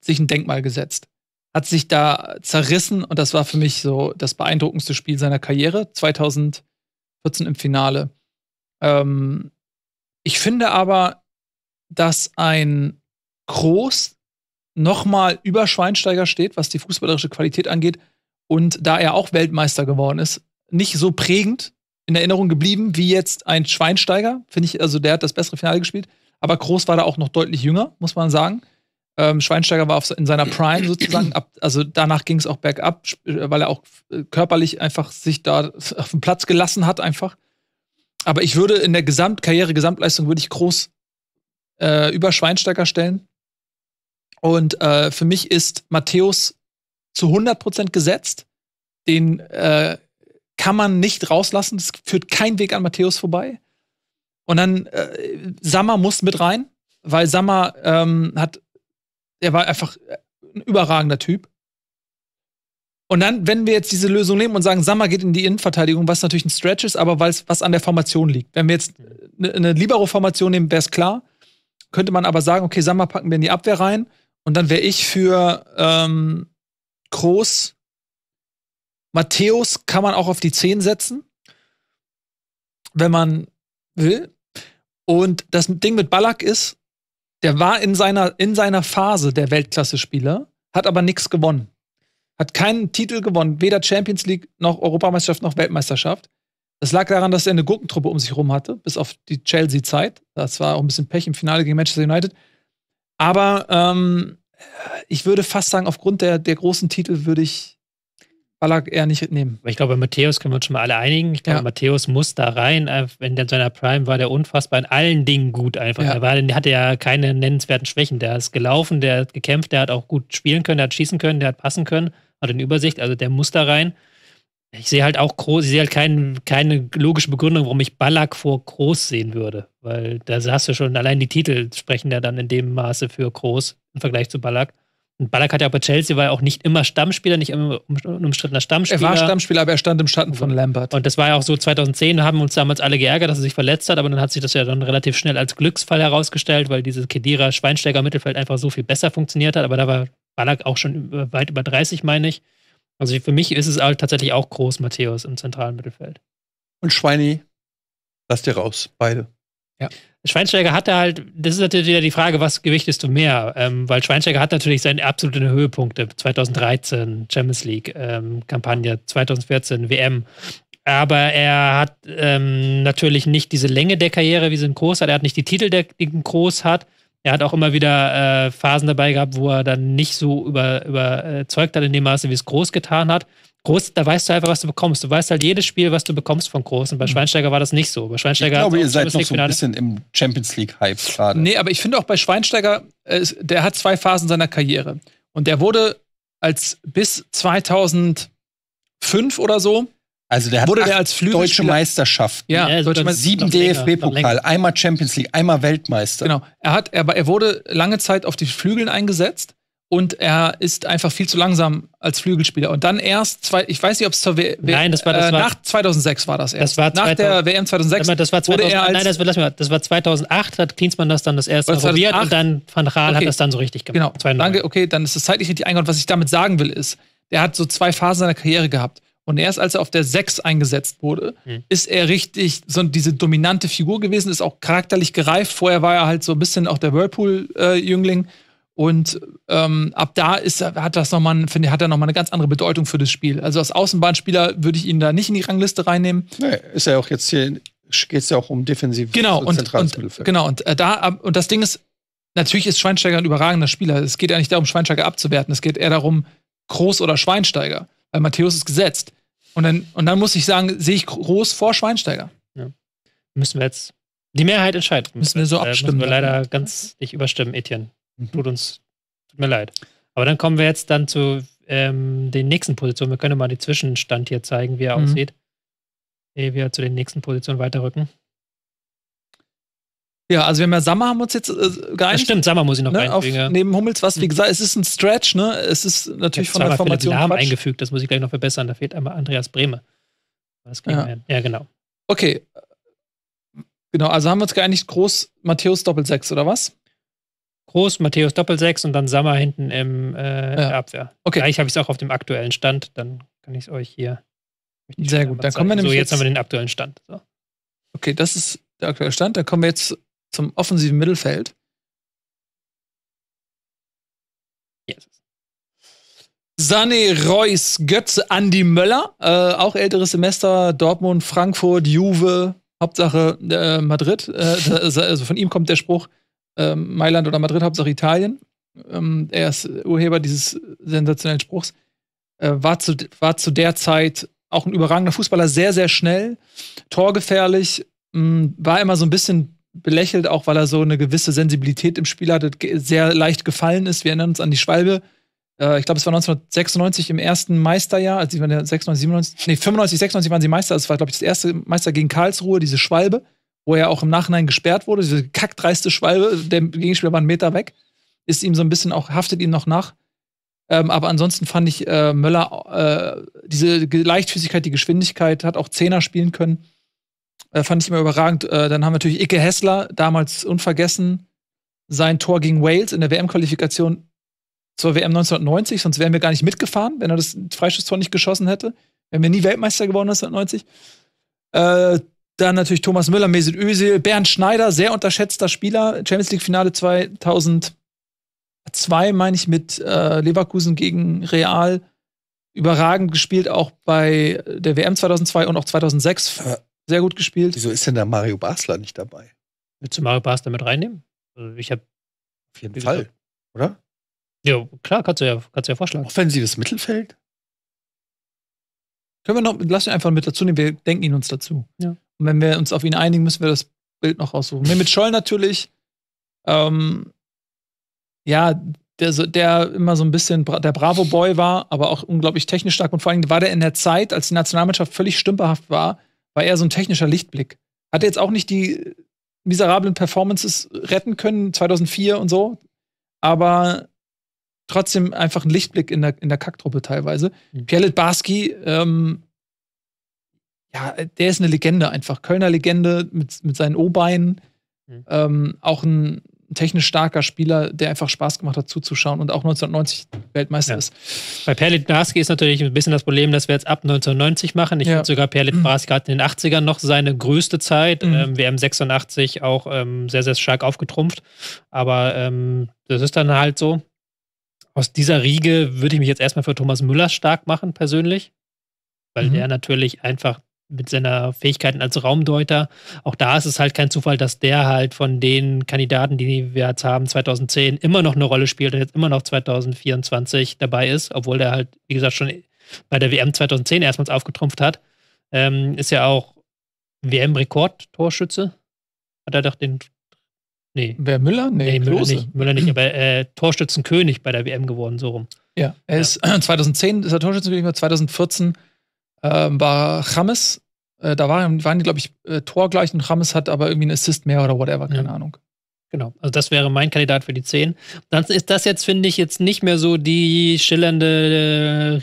sich ein Denkmal gesetzt. Hat sich da zerrissen und das war für mich so das beeindruckendste Spiel seiner Karriere. 2014 im Finale. Ähm, ich finde aber, dass ein Groß nochmal über Schweinsteiger steht, was die fußballerische Qualität angeht. Und da er auch Weltmeister geworden ist, nicht so prägend in Erinnerung geblieben wie jetzt ein Schweinsteiger. Finde ich, also der hat das bessere Finale gespielt. Aber Groß war da auch noch deutlich jünger, muss man sagen. Ähm, Schweinsteiger war auf, in seiner Prime sozusagen. Ab, also danach ging es auch bergab, äh, weil er auch äh, körperlich einfach sich da auf den Platz gelassen hat, einfach. Aber ich würde in der Gesamtkarriere, Gesamtleistung würde ich Groß äh, über Schweinsteiger stellen. Und äh, für mich ist Matthäus zu 100% gesetzt. Den äh, kann man nicht rauslassen. Es führt kein Weg an Matthäus vorbei. Und dann, äh, Sammer muss mit rein, weil Sammer ähm, hat, er war einfach äh, ein überragender Typ. Und dann, wenn wir jetzt diese Lösung nehmen und sagen, Sammer geht in die Innenverteidigung, was natürlich ein Stretch ist, aber weil es was an der Formation liegt. Wenn wir jetzt mhm. eine, eine Libero-Formation nehmen, wäre es klar. Könnte man aber sagen, okay, Sammer packen wir in die Abwehr rein und dann wäre ich für ähm, Groß. Matthäus kann man auch auf die 10 setzen. Wenn man will. Und das Ding mit Ballack ist, der war in seiner, in seiner Phase der Weltklasse-Spieler, hat aber nichts gewonnen. Hat keinen Titel gewonnen, weder Champions League noch Europameisterschaft noch Weltmeisterschaft. Das lag daran, dass er eine Gurkentruppe um sich herum hatte, bis auf die Chelsea-Zeit. Das war auch ein bisschen Pech im Finale gegen Manchester United. Aber ähm, ich würde fast sagen, aufgrund der, der großen Titel würde ich Ballack eher nicht nehmen. Ich glaube, Matthäus können wir uns schon mal alle einigen. Ich glaube, ja. Matthäus muss da rein. Äh, in seiner Prime war der unfassbar in allen Dingen gut einfach. Ja. Er war, hatte ja keine nennenswerten Schwächen. Der ist gelaufen, der hat gekämpft, der hat auch gut spielen können, der hat schießen können, der hat passen können, hat eine Übersicht. Also der muss da rein. Ich sehe halt auch groß, ich sehe halt kein, keine logische Begründung, warum ich Ballack vor groß sehen würde. Weil da hast du schon, allein die Titel sprechen ja dann in dem Maße für groß im Vergleich zu Ballack. Und Ballack hat ja auch bei Chelsea war ja auch nicht immer Stammspieler, nicht immer ein umstrittener Stammspieler. Er war Stammspieler, aber er stand im Schatten von Lambert. Und das war ja auch so 2010, haben uns damals alle geärgert, dass er sich verletzt hat, aber dann hat sich das ja dann relativ schnell als Glücksfall herausgestellt, weil dieses Kedira Schweinsteiger Mittelfeld einfach so viel besser funktioniert hat, aber da war Ballack auch schon weit über 30, meine ich. Also für mich ist es halt tatsächlich auch groß, Matthäus im zentralen Mittelfeld. Und Schweini, lass dir raus, beide. Ja. Schweinsteiger hatte halt, das ist natürlich wieder die Frage, was gewichtest du mehr? Ähm, weil Schweinsteiger hat natürlich seine absoluten Höhepunkte, äh, 2013 Champions League ähm, Kampagne, 2014 WM. Aber er hat ähm, natürlich nicht diese Länge der Karriere, wie sie ein Groß hat. Er hat nicht die Titel, die ein Groß hat. Er hat auch immer wieder äh, Phasen dabei gehabt, wo er dann nicht so über, überzeugt hat in dem Maße, wie es Groß getan hat. Groß, da weißt du einfach, was du bekommst. Du weißt halt jedes Spiel, was du bekommst von Großen. Bei mhm. Schweinsteiger war das nicht so. Bei Schweinsteiger ich glaube, ihr seid noch so ein bisschen im Champions League-Hype gerade. Nee, aber ich finde auch bei Schweinsteiger, äh, der hat zwei Phasen seiner Karriere. Und der wurde als bis 2005 oder so, also der hat wurde der als deutsche Meisterschaft, ja, ja also sieben DFB-Pokal, einmal Champions League, einmal Weltmeister. Genau, er hat, er, er wurde lange Zeit auf die Flügeln eingesetzt und er ist einfach viel zu langsam als Flügelspieler. Und dann erst, zwei, ich weiß nicht, ob es zur WM. Nein, das war, das äh, nach 2006 war das erst. Das war nach der WM 2006. Das war 2000, wurde er nein, das war, lass mal, das war 2008, hat Klinsmann das dann das erste Mal probiert und dann Van Raal okay. hat das dann so richtig gemacht. Genau, 2009. danke, okay, dann ist das zeitlich richtig eingeordnet. Was ich damit sagen will, ist, er hat so zwei Phasen seiner Karriere gehabt. Und erst als er auf der 6 eingesetzt wurde, hm. ist er richtig so diese dominante Figur gewesen, ist auch charakterlich gereift. Vorher war er halt so ein bisschen auch der Whirlpool-Jüngling. Äh, und ähm, ab da ist, hat das nochmal, finde hat er nochmal eine ganz andere Bedeutung für das Spiel. Also als Außenbahnspieler würde ich ihn da nicht in die Rangliste reinnehmen. Nee, ist ja auch jetzt hier, geht es ja auch um defensiv genau, und, zentrales und, Mittelfeld. Genau, und äh, da, und das Ding ist, natürlich ist Schweinsteiger ein überragender Spieler. Es geht ja nicht darum, Schweinsteiger abzuwerten. Es geht eher darum, Groß oder Schweinsteiger. Weil Matthäus ist gesetzt. Und dann, und dann muss ich sagen, sehe ich Groß vor Schweinsteiger. Ja. Müssen wir jetzt die Mehrheit entscheiden. Müssen wir so abstimmen. Äh, müssen wir leider ganz nicht überstimmen, Etienne. Mhm. Tut uns, tut mir leid. Aber dann kommen wir jetzt dann zu ähm, den nächsten Positionen. Wir können mal den Zwischenstand hier zeigen, wie er mhm. aussieht, ehe wir zu den nächsten Positionen weiterrücken. Ja, also wir haben ja Sammer haben uns jetzt äh, geeinigt. stimmt, Sammer muss ich noch ne, einfügen. Neben Hummels was, wie mhm. gesagt, es ist ein Stretch, ne? Es ist natürlich von der Formation Den Namen eingefügt, das muss ich gleich noch verbessern. Da fehlt einmal Andreas Brehme. Das ja. Ja, genau. Okay. Genau, also haben wir uns geeinigt, groß Matthäus Doppelsechs, oder was? Groß, Matthäus Doppelsechs und dann Sammer hinten im äh, ja. Abwehr. Okay. Gleich habe ich es auch auf dem aktuellen Stand, dann kann ich es euch hier. Sehr gut, dann kommen wir nämlich. So, jetzt, jetzt haben wir den aktuellen Stand. So. Okay, das ist der aktuelle Stand. Dann kommen wir jetzt zum offensiven Mittelfeld. Yes. Sané, Reus, Götze, Andi Möller, äh, auch älteres Semester, Dortmund, Frankfurt, Juve, Hauptsache äh, Madrid. Äh, also von ihm kommt der Spruch, ähm, Mailand oder Madrid, Hauptsache Italien. Ähm, er ist Urheber dieses sensationellen Spruchs. Äh, war, zu, war zu der Zeit auch ein überragender Fußballer, sehr, sehr schnell, torgefährlich, mh, mm, war immer so ein bisschen belächelt, auch weil er so eine gewisse Sensibilität im Spiel hatte, sehr leicht gefallen ist. Wir erinnern uns an die Schwalbe. Äh, ich glaube, es war 1996 im ersten Meisterjahr, also sie waren ja 96, 97, nee, 95, 96 waren sie Meister. Das war, glaube ich, das erste Meister gegen Karlsruhe, diese Schwalbe wo er auch im Nachhinein gesperrt wurde, diese kackdreiste Schwalbe, der Gegenspieler war einen Meter weg, ist ihm so ein bisschen auch, haftet ihn noch nach. Ähm, aber ansonsten fand ich äh, Möller, äh, diese Leichtfüßigkeit, die Geschwindigkeit, hat auch Zehner spielen können. Äh, fand ich immer überragend. Äh, dann haben wir natürlich Icke Hessler, damals unvergessen, sein Tor gegen Wales in der WM-Qualifikation zur WM 1990, sonst wären wir gar nicht mitgefahren, wenn er das Freistoßtor nicht geschossen hätte. Wären wir nie Weltmeister geworden 1990. Äh, dann natürlich Thomas Müller, Mesut Özil, Bernd Schneider, sehr unterschätzter Spieler. Champions League Finale 2002, meine ich, mit äh, Leverkusen gegen Real. Überragend gespielt, auch bei der WM 2002 und auch 2006. Sehr gut gespielt. Wieso ist denn da Mario Basler nicht dabei? Willst du Mario Basler mit reinnehmen? Also ich habe Auf jeden Fall, gesagt. oder? Ja, klar, kannst du ja, kannst du ja vorschlagen. Offensives Mittelfeld? Können wir noch, lass ihn einfach mit dazu nehmen, wir denken ihn uns dazu. Ja. Und wenn wir uns auf ihn einigen, müssen wir das Bild noch raussuchen. Mehmet Scholl natürlich. Ähm, ja, der, der immer so ein bisschen der Bravo-Boy war, aber auch unglaublich technisch stark. Und vor allem war der in der Zeit, als die Nationalmannschaft völlig stümperhaft war, war er so ein technischer Lichtblick. Hatte jetzt auch nicht die miserablen Performances retten können, 2004 und so, aber trotzdem einfach ein Lichtblick in der, in der Kacktruppe teilweise. Mhm. Pierlet Barski ähm, ja, äh, der ist eine Legende einfach. Kölner Legende mit, mit seinen O-Beinen. Mhm. Ähm, auch ein technisch starker Spieler, der einfach Spaß gemacht hat zuzuschauen und auch 1990 Weltmeister ja. ist. Bei Perlit Braski ist natürlich ein bisschen das Problem, dass wir jetzt ab 1990 machen. Ich ja. finde sogar Perlit mhm. hat in den 80ern noch seine größte Zeit. Mhm. Ähm, WM 86 auch ähm, sehr, sehr stark aufgetrumpft. Aber ähm, das ist dann halt so. Aus dieser Riege würde ich mich jetzt erstmal für Thomas Müller stark machen, persönlich. Weil mhm. der natürlich einfach mit seiner Fähigkeiten als Raumdeuter. Auch da ist es halt kein Zufall, dass der halt von den Kandidaten, die wir jetzt haben, 2010 immer noch eine Rolle spielt und jetzt immer noch 2024 dabei ist, obwohl der halt, wie gesagt, schon bei der WM 2010 erstmals aufgetrumpft hat. Ähm, ist ja auch WM-Rekord-Torschütze. Hat er doch den. Nee. Wer Müller? Nee, nee Müller nicht. Müller nicht, aber äh, Torschützenkönig bei der WM geworden, so rum. Ja, er ist 2010 äh, ist er Torschützenkönig, 2014 äh, war Chames. Äh, da waren, waren die, glaube ich, äh, torgleich und James hat aber irgendwie einen Assist mehr oder whatever, keine ja. Ahnung. Genau, also das wäre mein Kandidat für die 10. Dann ist das jetzt, finde ich, jetzt nicht mehr so die schillernde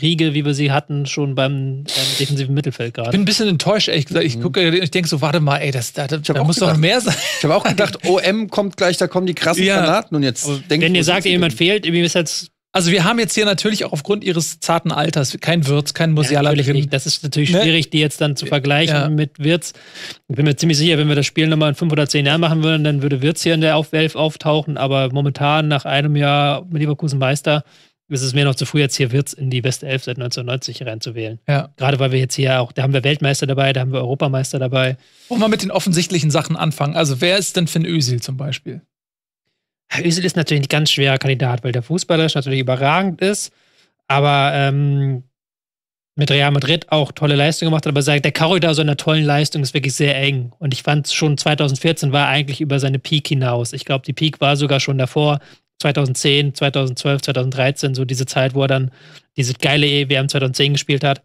äh, Riege, wie wir sie hatten, schon beim, beim defensiven Mittelfeld gerade. Ich bin ein bisschen enttäuscht, ehrlich gesagt. Ich mhm. ich denke so, warte mal, ey, das, da, da, da muss gedacht, doch mehr sein. Ich habe auch gedacht, OM kommt gleich, da kommen die krassen ja. Granaten und jetzt. Denkt, wenn ihr sagt, jemand fehlt, irgendwie ist jetzt also wir haben jetzt hier natürlich auch aufgrund ihres zarten Alters kein Wirtz, kein Musiala ja, drin. Das ist natürlich ne? schwierig, ne? die jetzt dann zu vergleichen ja. mit Wirtz. Ich bin mir ziemlich sicher, wenn wir das Spiel nochmal in fünf oder zehn Jahren machen würden, dann würde Wirtz hier in der Elf auftauchen. Aber momentan, nach einem Jahr mit Leverkusen Meister, ist es mir noch zu früh, jetzt hier Wirtz in die beste Elf seit 1990 reinzuwählen. Ja. Gerade weil wir jetzt hier auch, da haben wir Weltmeister dabei, da haben wir Europameister dabei. Wollen wir mit den offensichtlichen Sachen anfangen? Also wer ist denn Finn Özil zum Beispiel? Özil ist natürlich ein ganz schwerer Kandidat, weil der fußballerisch natürlich überragend ist, aber ähm, mit Real Madrid auch tolle Leistungen gemacht hat, aber sagt, der da so einer tollen Leistung ist wirklich sehr eng. Und ich fand schon 2014 war eigentlich über seine Peak hinaus. Ich glaube, die Peak war sogar schon davor, 2010, 2012, 2013, so diese Zeit, wo er dann diese geile EWM 2010 gespielt hat.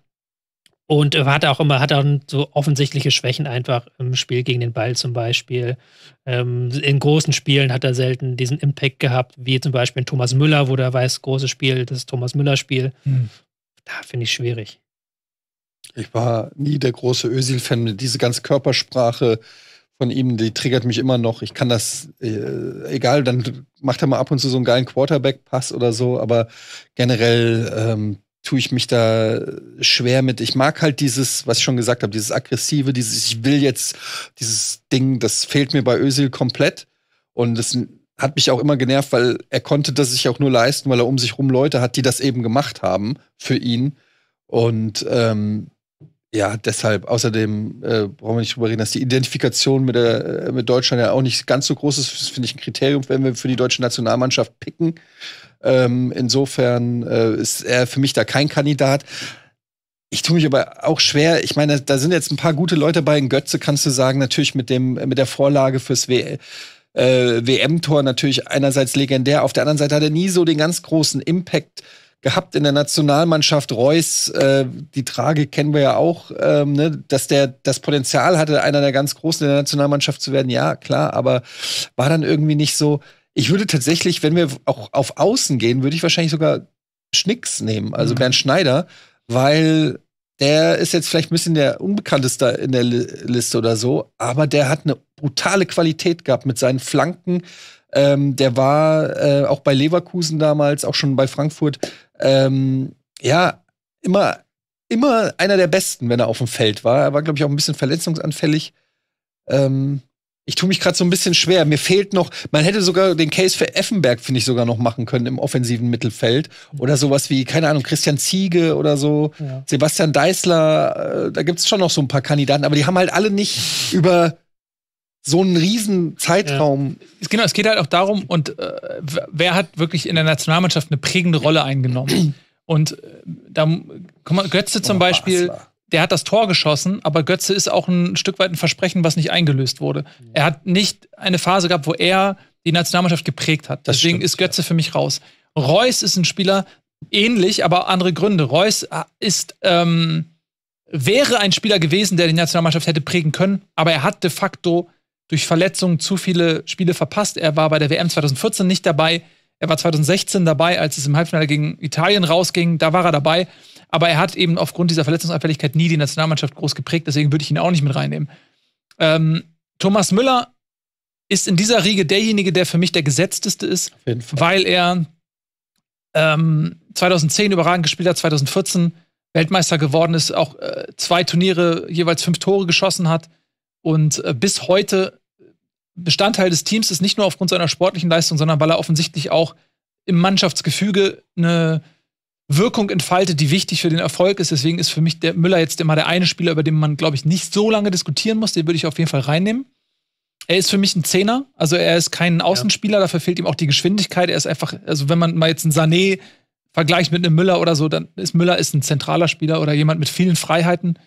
Und hat auch immer, hat dann so offensichtliche Schwächen einfach im Spiel gegen den Ball zum Beispiel. Ähm, in großen Spielen hat er selten diesen Impact gehabt, wie zum Beispiel in Thomas Müller, wo der weiß, großes Spiel, das ist Thomas Müller-Spiel. Hm. Da finde ich schwierig. Ich war nie der große Ösil-Fan. Diese ganze Körpersprache von ihm, die triggert mich immer noch. Ich kann das, äh, egal, dann macht er mal ab und zu so einen geilen Quarterback-Pass oder so, aber generell ähm, tue ich mich da schwer mit. Ich mag halt dieses, was ich schon gesagt habe, dieses aggressive, dieses ich will jetzt dieses Ding, das fehlt mir bei Özil komplett und das hat mich auch immer genervt, weil er konnte das sich auch nur leisten, weil er um sich rum Leute hat, die das eben gemacht haben für ihn und ähm, ja, deshalb, außerdem äh, brauchen wir nicht drüber reden, dass die Identifikation mit, der, äh, mit Deutschland ja auch nicht ganz so groß ist. Das finde ich ein Kriterium, wenn wir für die deutsche Nationalmannschaft picken. Ähm, insofern äh, ist er für mich da kein Kandidat. Ich tue mich aber auch schwer. Ich meine, da sind jetzt ein paar gute Leute bei. In Götze kannst du sagen, natürlich mit dem mit der Vorlage fürs WL. Äh, WM-Tor natürlich einerseits legendär, auf der anderen Seite hat er nie so den ganz großen Impact gehabt in der Nationalmannschaft. Reus, äh, die Trage kennen wir ja auch, ähm, ne? dass der das Potenzial hatte, einer der ganz Großen in der Nationalmannschaft zu werden. Ja, klar, aber war dann irgendwie nicht so. Ich würde tatsächlich, wenn wir auch auf Außen gehen, würde ich wahrscheinlich sogar Schnicks nehmen, also mhm. Bernd Schneider, weil der ist jetzt vielleicht ein bisschen der unbekannteste in der Liste oder so, aber der hat eine brutale Qualität gehabt mit seinen Flanken. Ähm, der war äh, auch bei Leverkusen damals, auch schon bei Frankfurt. Ähm, ja, immer, immer einer der Besten, wenn er auf dem Feld war. Er war, glaube ich, auch ein bisschen verletzungsanfällig. Ähm, ich tue mich gerade so ein bisschen schwer. Mir fehlt noch, man hätte sogar den Case für Effenberg, finde ich, sogar noch machen können im offensiven Mittelfeld. Oder sowas wie, keine Ahnung, Christian Ziege oder so, ja. Sebastian Deißler. Äh, da gibt es schon noch so ein paar Kandidaten, aber die haben halt alle nicht über so einen riesen Zeitraum. Ja. Genau, es geht halt auch darum, und äh, wer hat wirklich in der Nationalmannschaft eine prägende Rolle eingenommen? Und äh, da Götze zum Beispiel, Basler der hat das Tor geschossen, aber Götze ist auch ein Stück weit ein Versprechen, was nicht eingelöst wurde. Mhm. Er hat nicht eine Phase gehabt, wo er die Nationalmannschaft geprägt hat. Deswegen stimmt, ist Götze ja. für mich raus. Reus ist ein Spieler, ähnlich, aber andere Gründe. Reus äh, ist, ähm, wäre ein Spieler gewesen, der die Nationalmannschaft hätte prägen können, aber er hat de facto durch Verletzungen zu viele Spiele verpasst. Er war bei der WM 2014 nicht dabei. Er war 2016 dabei, als es im Halbfinale gegen Italien rausging. Da war er dabei. Aber er hat eben aufgrund dieser Verletzungsanfälligkeit nie die Nationalmannschaft groß geprägt, deswegen würde ich ihn auch nicht mit reinnehmen. Ähm, Thomas Müller ist in dieser Riege derjenige, der für mich der gesetzteste ist, weil er ähm, 2010 überragend gespielt hat, 2014 Weltmeister geworden ist, auch äh, zwei Turniere jeweils fünf Tore geschossen hat und äh, bis heute Bestandteil des Teams ist, nicht nur aufgrund seiner sportlichen Leistung, sondern weil er offensichtlich auch im Mannschaftsgefüge eine Wirkung entfaltet, die wichtig für den Erfolg ist. Deswegen ist für mich der Müller jetzt immer der eine Spieler, über den man, glaube ich, nicht so lange diskutieren muss. Den würde ich auf jeden Fall reinnehmen. Er ist für mich ein Zehner, also er ist kein Außenspieler, ja. dafür fehlt ihm auch die Geschwindigkeit. Er ist einfach, also wenn man mal jetzt einen Sané vergleicht mit einem Müller oder so, dann ist Müller ist ein zentraler Spieler oder jemand mit vielen Freiheiten.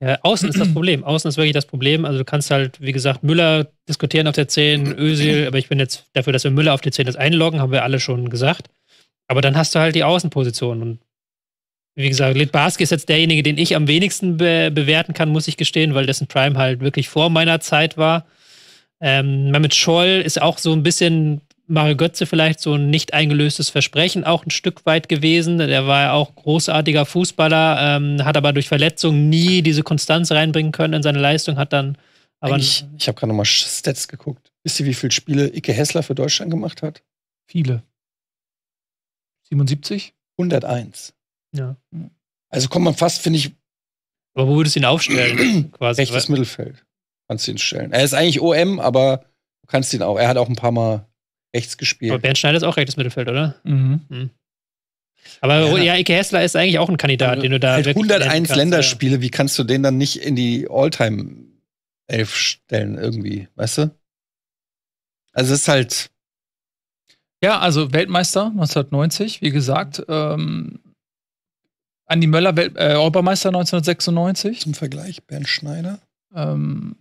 Ja, außen ist das Problem. Außen ist wirklich das Problem. Also du kannst halt, wie gesagt, Müller diskutieren auf der 10, Özil, aber ich bin jetzt dafür, dass wir Müller auf die 10 einloggen, haben wir alle schon gesagt. Aber dann hast du halt die Außenposition. Und wie gesagt, Litbarski ist jetzt derjenige, den ich am wenigsten be bewerten kann, muss ich gestehen, weil dessen Prime halt wirklich vor meiner Zeit war. Ähm, Mehmet Scholl ist auch so ein bisschen Mario Götze vielleicht so ein nicht eingelöstes Versprechen auch ein Stück weit gewesen. Der war ja auch großartiger Fußballer, ähm, hat aber durch Verletzungen nie diese Konstanz reinbringen können in seine Leistung, hat dann aber. Eigentlich, ich habe gerade nochmal Stats geguckt. Wisst ihr, wie viele Spiele Ike Hessler für Deutschland gemacht hat? Viele. 77? 101. Ja. Also kommt man fast, finde ich. Aber wo würdest du ihn aufstellen? quasi, rechtes Mittelfeld kannst du ihn stellen. Er ist eigentlich OM, aber du kannst ihn auch. Er hat auch ein paar Mal rechts gespielt. Aber Bernd Schneider ist auch rechtes Mittelfeld, oder? Mhm. mhm. Aber ja. ja, Ike Hessler ist eigentlich auch ein Kandidat, also den du da halt 101 kannst, Länderspiele, ja. wie kannst du den dann nicht in die Alltime 11 stellen irgendwie, weißt du? Also es ist halt ja, also Weltmeister 1990, wie gesagt. Ähm, Andi Möller, Welt, äh, Europameister 1996. Zum Vergleich, Bernd Schneider. Ähm,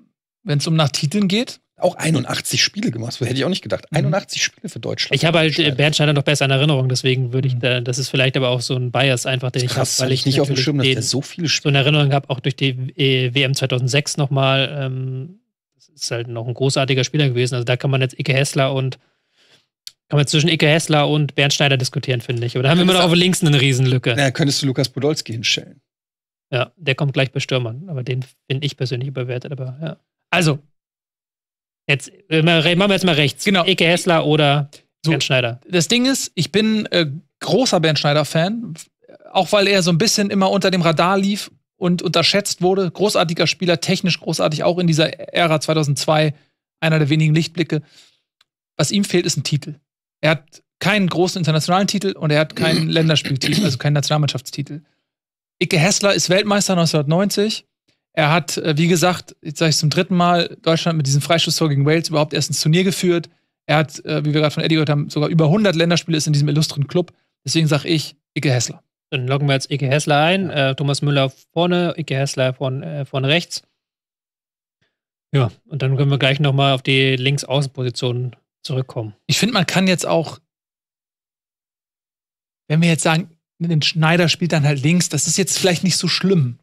Wenn es um nach Titeln geht. Auch 81 Spiele gemacht, hätte ich auch nicht gedacht. 81 mhm. Spiele für Deutschland. Ich habe halt Schneider. Äh, Bernd Schneider noch besser in Erinnerung, deswegen würde ich, mhm. da, das ist vielleicht aber auch so ein Bias einfach, den ich habe, weil ich nicht auf dem Schirm, dass der so viele Spiele so in Erinnerung habe, auch durch die WM 2006 nochmal. Ähm, ist halt noch ein großartiger Spieler gewesen. Also da kann man jetzt Ike Hessler und kann man zwischen Ike Hessler und Bernd Schneider diskutieren, finde ich. Oder haben wir immer noch auf links eine Riesenlücke. Na, könntest du Lukas Podolski hinstellen. Ja, der kommt gleich bei Stürmern, aber den finde ich persönlich überwertet. Aber ja. Also, jetzt äh, machen wir jetzt mal rechts. Genau. Ike Hessler oder so, Bernd Schneider. Das Ding ist, ich bin äh, großer Bernd Schneider-Fan, auch weil er so ein bisschen immer unter dem Radar lief und unterschätzt wurde. Großartiger Spieler, technisch großartig, auch in dieser Ära 2002, einer der wenigen Lichtblicke. Was ihm fehlt, ist ein Titel. Er hat keinen großen internationalen Titel und er hat keinen Länderspieltitel, also keinen Nationalmannschaftstitel. Icke Hessler ist Weltmeister 1990. Er hat, äh, wie gesagt, jetzt sage ich zum dritten Mal, Deutschland mit diesem Freistoßtor gegen Wales überhaupt erst ins Turnier geführt. Er hat, äh, wie wir gerade von Eddie gehört haben, sogar über 100 Länderspiele ist in diesem illustren Club. Deswegen sage ich Icke Hessler. Dann loggen wir jetzt Icke Hessler ein. Äh, Thomas Müller vorne, Icke Hessler von, äh, von rechts. Ja, und dann können wir gleich nochmal auf die Linksaußenposition zurückkommen. Ich finde, man kann jetzt auch, wenn wir jetzt sagen, den Schneider spielt dann halt links, das ist jetzt vielleicht nicht so schlimm.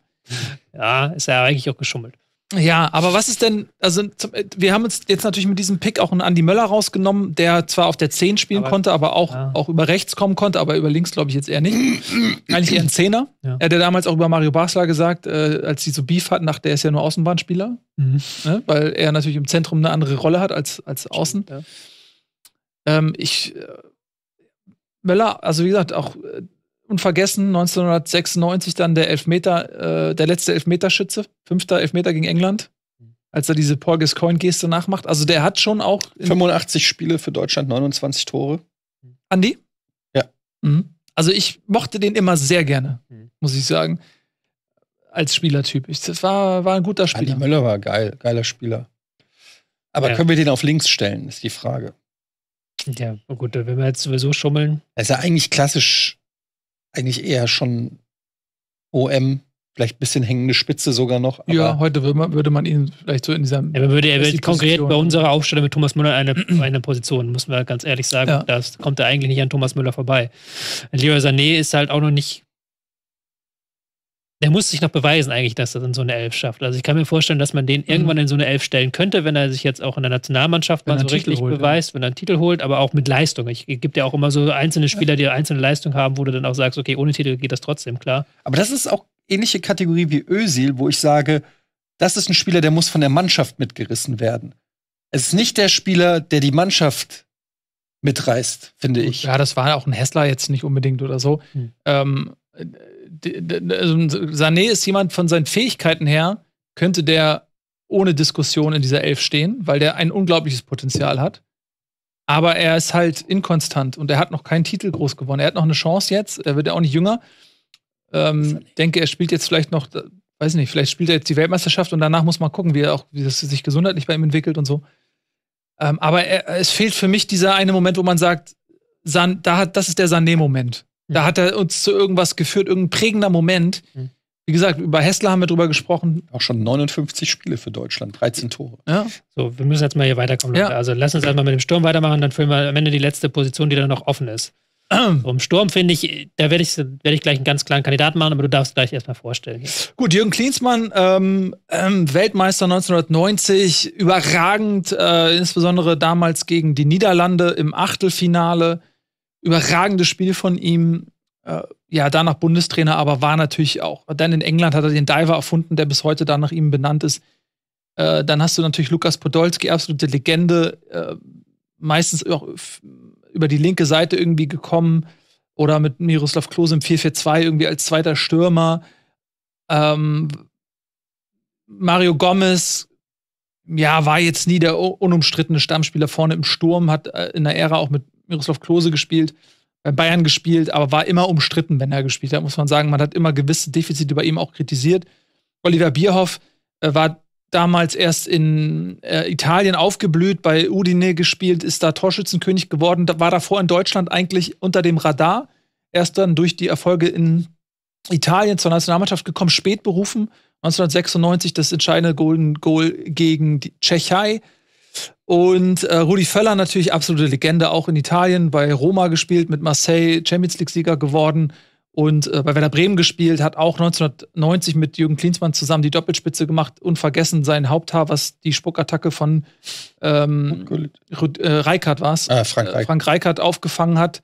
Ja, ist ja eigentlich auch geschummelt. Ja, aber was ist denn, also äh, wir haben uns jetzt natürlich mit diesem Pick auch einen Andi Möller rausgenommen, der zwar auf der 10 spielen aber, konnte, aber auch, ja. auch über rechts kommen konnte, aber über links glaube ich jetzt eher nicht. Eigentlich eher ein Zehner. Ja. Er hat ja damals auch über Mario Basler gesagt, äh, als sie so Beef hatten, nach der ist ja nur Außenbahnspieler, mhm. ne? weil er natürlich im Zentrum eine andere Rolle hat als, als Außen. Stimmt, ja. ähm, ich, äh, Möller, also wie gesagt, auch äh, und vergessen 1996 dann der Elfmeter, äh, der letzte Elfmeterschütze, fünfter Elfmeter gegen England, als er diese Paul Gascoigne-Geste nachmacht. Also der hat schon auch 85 Spiele für Deutschland, 29 Tore. Andy? Ja. Mhm. Also ich mochte den immer sehr gerne, mhm. muss ich sagen, als Spielertyp. Ich, das war, war ein guter Spieler. Andy Möller war geil, geiler Spieler. Aber ja. können wir den auf links stellen, ist die Frage. Ja, gut, wenn wir jetzt sowieso schummeln. Er ist ja eigentlich klassisch eigentlich eher schon OM, vielleicht ein bisschen hängende Spitze sogar noch. ja, heute würde man, würde man ihn vielleicht so in dieser. Ja, man würde, er wird konkret bei unserer Aufstellung mit Thomas Müller eine, eine Position, muss man ganz ehrlich sagen. Ja. Das kommt er eigentlich nicht an Thomas Müller vorbei. Leo Sané ist halt auch noch nicht der muss sich noch beweisen eigentlich, dass er dann so eine Elf schafft. Also ich kann mir vorstellen, dass man den mhm. irgendwann in so eine Elf stellen könnte, wenn er sich jetzt auch in der Nationalmannschaft wenn mal so richtig holt, beweist, ja. wenn er einen Titel holt, aber auch mit Leistung. es gibt ja auch immer so einzelne Spieler, die einzelne Leistung haben, wo du dann auch sagst, okay, ohne Titel geht das trotzdem, klar. Aber das ist auch ähnliche Kategorie wie Özil, wo ich sage, das ist ein Spieler, der muss von der Mannschaft mitgerissen werden. Es ist nicht der Spieler, der die Mannschaft mitreißt, finde ich. Ja, das war auch ein Hessler jetzt nicht unbedingt oder so. Hm. Ähm, also Sané ist jemand von seinen Fähigkeiten her, könnte der ohne Diskussion in dieser Elf stehen, weil der ein unglaubliches Potenzial hat. Aber er ist halt inkonstant und er hat noch keinen Titel groß gewonnen. Er hat noch eine Chance jetzt, er wird ja auch nicht jünger. Ähm, denke, er spielt jetzt vielleicht noch, weiß nicht, vielleicht spielt er jetzt die Weltmeisterschaft und danach muss man gucken, wie er auch, wie das sich gesundheitlich bei ihm entwickelt und so. Ähm, aber er, es fehlt für mich dieser eine Moment, wo man sagt, San, da hat, das ist der Sané-Moment. Da hat er uns zu irgendwas geführt, irgendein prägender Moment. Mhm. Wie gesagt, über Hessler haben wir drüber gesprochen. Auch schon 59 Spiele für Deutschland, 13 Tore. Ja. So, wir müssen jetzt mal hier weiterkommen. Ja. Also lass uns einfach mit dem Sturm weitermachen, dann füllen wir am Ende die letzte Position, die dann noch offen ist. So, Sturm finde ich, da werde ich, werd ich gleich einen ganz klaren Kandidaten machen, aber du darfst gleich erstmal vorstellen. Gut, Jürgen Klinsmann, ähm, ähm Weltmeister 1990, überragend, äh, insbesondere damals gegen die Niederlande im Achtelfinale überragendes Spiel von ihm. Äh, ja, danach Bundestrainer, aber war natürlich auch. Dann in England hat er den Diver erfunden, der bis heute dann nach ihm benannt ist. Äh, dann hast du natürlich Lukas Podolski, absolute Legende, äh, meistens auch über die linke Seite irgendwie gekommen oder mit Miroslav Klose im 4-4-2 irgendwie als zweiter Stürmer. Ähm, Mario Gomez, ja, war jetzt nie der unumstrittene Stammspieler vorne im Sturm, hat äh, in der Ära auch mit Miroslav Klose gespielt, bei Bayern gespielt, aber war immer umstritten, wenn er gespielt hat, muss man sagen. Man hat immer gewisse Defizite bei ihm auch kritisiert. Oliver Bierhoff äh, war damals erst in äh, Italien aufgeblüht, bei Udine gespielt, ist da Torschützenkönig geworden, war davor in Deutschland eigentlich unter dem Radar. Erst dann durch die Erfolge in Italien zur Nationalmannschaft gekommen, spät berufen. 1996 das entscheidende Golden Goal gegen die Tschechei. Und äh, Rudi Völler natürlich absolute Legende, auch in Italien, bei Roma gespielt, mit Marseille Champions League-Sieger geworden und äh, bei Werder Bremen gespielt, hat auch 1990 mit Jürgen Klinsmann zusammen die Doppelspitze gemacht. Unvergessen sein Haupthaar, was die Spuckattacke von ähm, äh, Reikert war ah, Frank, äh, Reik. Frank Reikert aufgefangen hat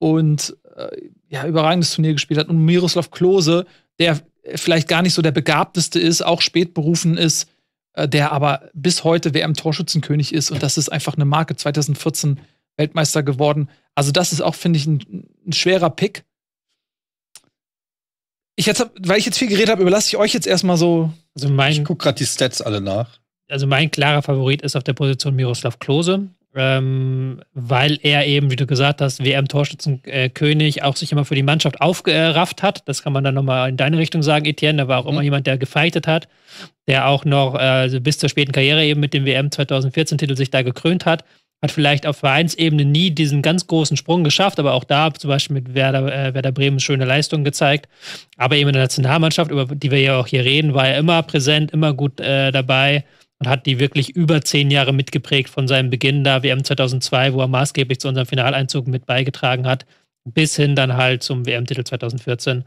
und äh, ja, überragendes Turnier gespielt hat. Und Miroslav Klose, der vielleicht gar nicht so der Begabteste ist, auch spät berufen ist, äh, der aber bis heute WM-Torschützenkönig ist und das ist einfach eine Marke. 2014 Weltmeister geworden. Also, das ist auch, finde ich, ein, ein, schwerer Pick. Ich jetzt hab, weil ich jetzt viel geredet habe, überlasse ich euch jetzt erstmal so. Also mein, ich gucke gerade die Stats alle nach. Also, mein klarer Favorit ist auf der Position Miroslav Klose ähm, weil er eben, wie du gesagt hast, WM-Torschützenkönig auch sich immer für die Mannschaft aufgerafft hat. Das kann man dann nochmal in deine Richtung sagen, Etienne. Da war auch mhm. immer jemand, der gefeitet hat, der auch noch äh, bis zur späten Karriere eben mit dem WM 2014-Titel sich da gekrönt hat. Hat vielleicht auf Vereinsebene nie diesen ganz großen Sprung geschafft, aber auch da zum Beispiel mit Werder, äh, Werder Bremen schöne Leistungen gezeigt. Aber eben in der Nationalmannschaft, über die wir ja auch hier reden, war er immer präsent, immer gut äh, dabei und hat die wirklich über zehn Jahre mitgeprägt von seinem Beginn da, WM 2002, wo er maßgeblich zu unserem Finaleinzug mit beigetragen hat, bis hin dann halt zum WM-Titel 2014.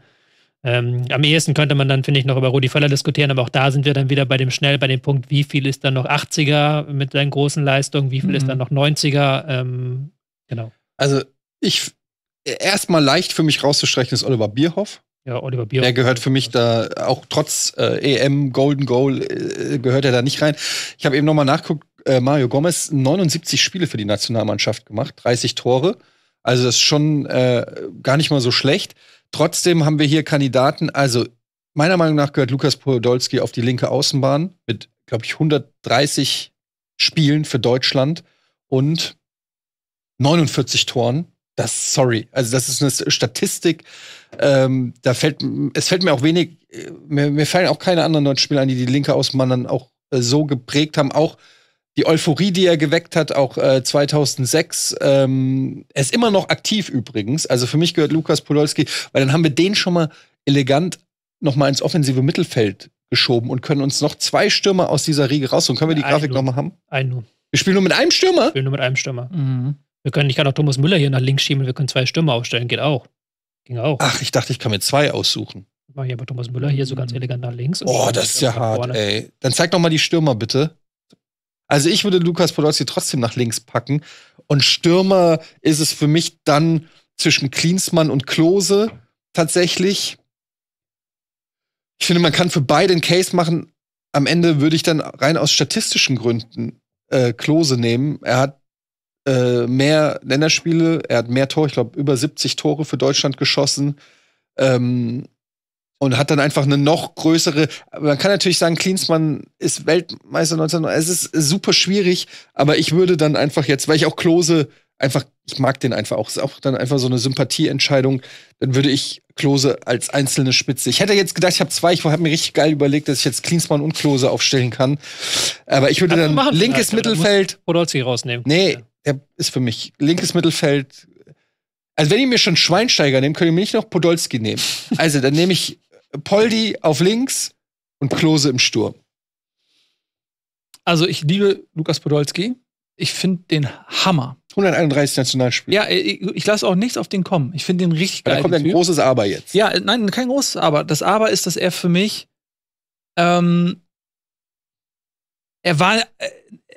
Ähm, am ehesten könnte man dann, finde ich, noch über Rudi Völler diskutieren, aber auch da sind wir dann wieder bei dem schnell, bei dem Punkt, wie viel ist dann noch 80er mit seinen großen Leistungen, wie viel mhm. ist dann noch 90er, ähm, genau. Also ich, erstmal leicht für mich rauszustreichen ist Oliver Bierhoff, ja, Oliver Bierhoff. Der gehört für mich da auch trotz äh, EM Golden Goal äh, gehört er da nicht rein. Ich habe eben noch mal nachguckt, äh, Mario Gomez 79 Spiele für die Nationalmannschaft gemacht, 30 Tore. Also das ist schon äh, gar nicht mal so schlecht. Trotzdem haben wir hier Kandidaten, also meiner Meinung nach gehört Lukas Podolski auf die linke Außenbahn mit glaube ich 130 Spielen für Deutschland und 49 Toren das, sorry. Also, das ist eine Statistik. Ähm, da fällt, es fällt mir auch wenig, mir, mir fallen auch keine anderen deutschen Spieler an, die die linke Außenbahn dann auch äh, so geprägt haben. Auch die Euphorie, die er geweckt hat, auch äh, 2006. Ähm, er ist immer noch aktiv übrigens. Also für mich gehört Lukas Podolski, weil dann haben wir den schon mal elegant noch mal ins offensive Mittelfeld geschoben und können uns noch zwei Stürmer aus dieser Riege rausholen. Können wir die Grafik noch mal haben? Einen nur. Wir spielen nur mit einem Stürmer? Wir spielen nur mit einem Stürmer. Mhm. Wir können, ich kann auch Thomas Müller hier nach links schieben, wir können zwei Stürmer aufstellen, geht auch. Ging auch. Ach, ich dachte, ich kann mir zwei aussuchen. Mach ich aber Thomas Müller hier so ganz hm. elegant nach links. oh, das ist ja hart, vorne. ey. Dann zeig doch mal die Stürmer bitte. Also ich würde Lukas Podolski trotzdem nach links packen. Und Stürmer ist es für mich dann zwischen Klinsmann und Klose tatsächlich. Ich finde, man kann für beide einen Case machen. Am Ende würde ich dann rein aus statistischen Gründen äh, Klose nehmen. Er hat äh, mehr Länderspiele, er hat mehr Tore, ich glaube über 70 Tore für Deutschland geschossen. Ähm, und hat dann einfach eine noch größere. Man kann natürlich sagen, Klinsmann ist Weltmeister 19. Es ist super schwierig, aber ich würde dann einfach jetzt, weil ich auch Klose einfach, ich mag den einfach auch, ist auch dann einfach so eine Sympathieentscheidung, dann würde ich Klose als einzelne Spitze. Ich hätte jetzt gedacht, ich habe zwei, ich habe mir richtig geil überlegt, dass ich jetzt Klinsmann und Klose aufstellen kann. Aber ich würde also dann linkes halt, Mittelfeld. Podolski rausnehmen. Nee, ja der ist für mich linkes Mittelfeld. Also wenn ich mir schon Schweinsteiger nehme, könnt ihr mir nicht noch Podolski nehmen. Also dann nehme ich Poldi auf links und Klose im Sturm. Also ich liebe Lukas Podolski. Ich finde den Hammer. 131 Nationalspiele. Ja, ich, ich lasse auch nichts auf den kommen. Ich finde den richtig geil. Da kommt ein typ. großes Aber jetzt. Ja, nein, kein großes Aber. Das Aber ist, dass er für mich ähm, er war äh,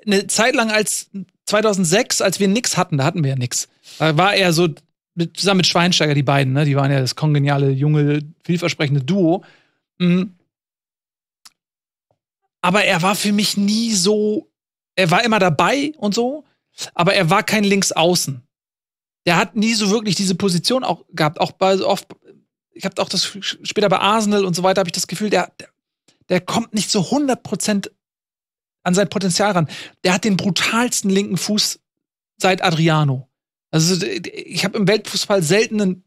eine Zeit lang als 2006, als wir nix hatten, da hatten wir ja nix. Da war er so mit, zusammen mit Schweinsteiger, die beiden, ne? die waren ja das kongeniale, junge, vielversprechende Duo. Mhm. Aber er war für mich nie so, er war immer dabei und so, aber er war kein Linksaußen. Der hat nie so wirklich diese Position auch gehabt. Auch bei, oft, ich habe auch das später bei Arsenal und so weiter, habe ich das Gefühl, der, der, der kommt nicht so 100% an sein Potenzial ran. Der hat den brutalsten linken Fuß seit Adriano. Also ich habe im Weltfußball selten einen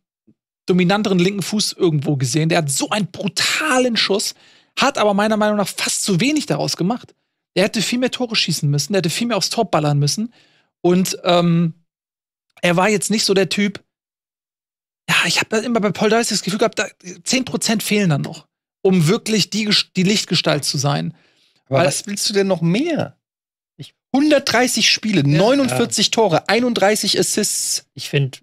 dominanteren linken Fuß irgendwo gesehen. Der hat so einen brutalen Schuss, hat aber meiner Meinung nach fast zu wenig daraus gemacht. Der hätte viel mehr Tore schießen müssen, der hätte viel mehr aufs Tor ballern müssen. Und ähm, er war jetzt nicht so der Typ, ja, ich habe immer bei Paul Dice das Gefühl gehabt, da, 10% fehlen dann noch, um wirklich die, die Lichtgestalt zu sein. Aber was willst du denn noch mehr? 130 Spiele, ja, 49 ja. Tore, 31 Assists. Ich finde.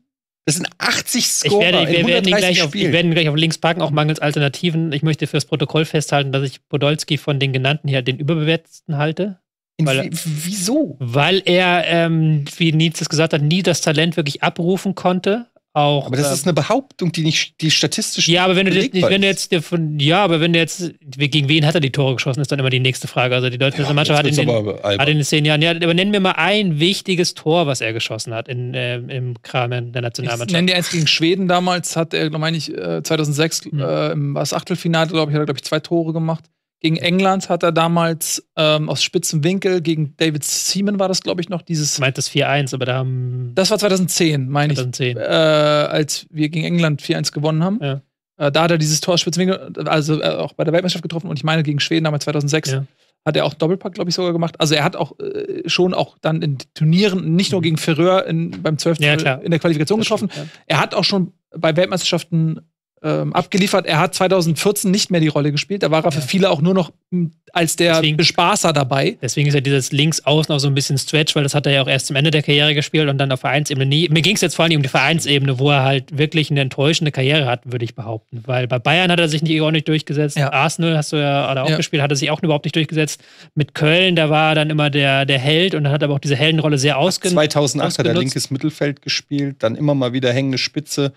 Das sind 80 Score. ich werde, wir, werden gleich auf, gleich auf links parken, auch mangels Alternativen. Ich möchte fürs Protokoll festhalten, dass ich Podolski von den genannten her den überbewertesten halte. Weil, wieso? Weil er, ähm, wie Nietzsche gesagt hat, nie das Talent wirklich abrufen konnte auch. Aber das äh, ist eine Behauptung, die nicht, die statistisch. Ja, aber wenn du, jetzt, wenn du jetzt, von, ja, aber wenn du jetzt, gegen wen hat er die Tore geschossen, ist dann immer die nächste Frage. Also die deutsche Nationalmannschaft ja, hat, in den, hat in den zehn Jahren, ja, aber nennen wir mal ein wichtiges Tor, was er geschossen hat in, äh, im Kramen der Nationalmannschaft. Nennen dir eins gegen Schweden damals, hat er, glaube ich, 2006, äh, hm. äh, im, Achtelfinale, glaube ich, hat er, glaube ich, zwei Tore gemacht. Gegen England hat er damals ähm, aus spitzem Winkel gegen David Seaman war das, glaube ich, noch dieses. meint das 4-1, aber da haben. Das war 2010, meine ich. 2010. Äh, als wir gegen England 4-1 gewonnen haben. Ja. Äh, da hat er dieses Tor aus spitzen Winkel, also äh, auch bei der Weltmeisterschaft getroffen und ich meine gegen Schweden damals 2006. Ja. Hat er auch Doppelpack, glaube ich, sogar gemacht. Also er hat auch äh, schon auch dann in Turnieren, nicht nur mhm. gegen Ferreur in, beim 12. Ja, in der Qualifikation das getroffen. Stimmt, er hat auch schon bei Weltmeisterschaften ähm, abgeliefert. Er hat 2014 nicht mehr die Rolle gespielt. Da war er für viele auch nur noch hm, als der deswegen, Bespaßer dabei. Deswegen ist ja dieses links Linksaußen auch so ein bisschen Stretch, weil das hat er ja auch erst zum Ende der Karriere gespielt und dann auf Vereinsebene nie. Mir ging es jetzt vor allem um die Vereinsebene, wo er halt wirklich eine enttäuschende Karriere hat, würde ich behaupten. Weil bei Bayern hat er sich nicht, auch nicht durchgesetzt. Ja. Arsenal hast du ja oder auch ja. gespielt, hat er sich auch überhaupt nicht durchgesetzt. Mit Köln, da war er dann immer der, der Held und dann hat er aber auch diese Heldenrolle sehr ausgenutzt. 2008 ausgenutzt. hat er linkes Mittelfeld gespielt, dann immer mal wieder hängende Spitze.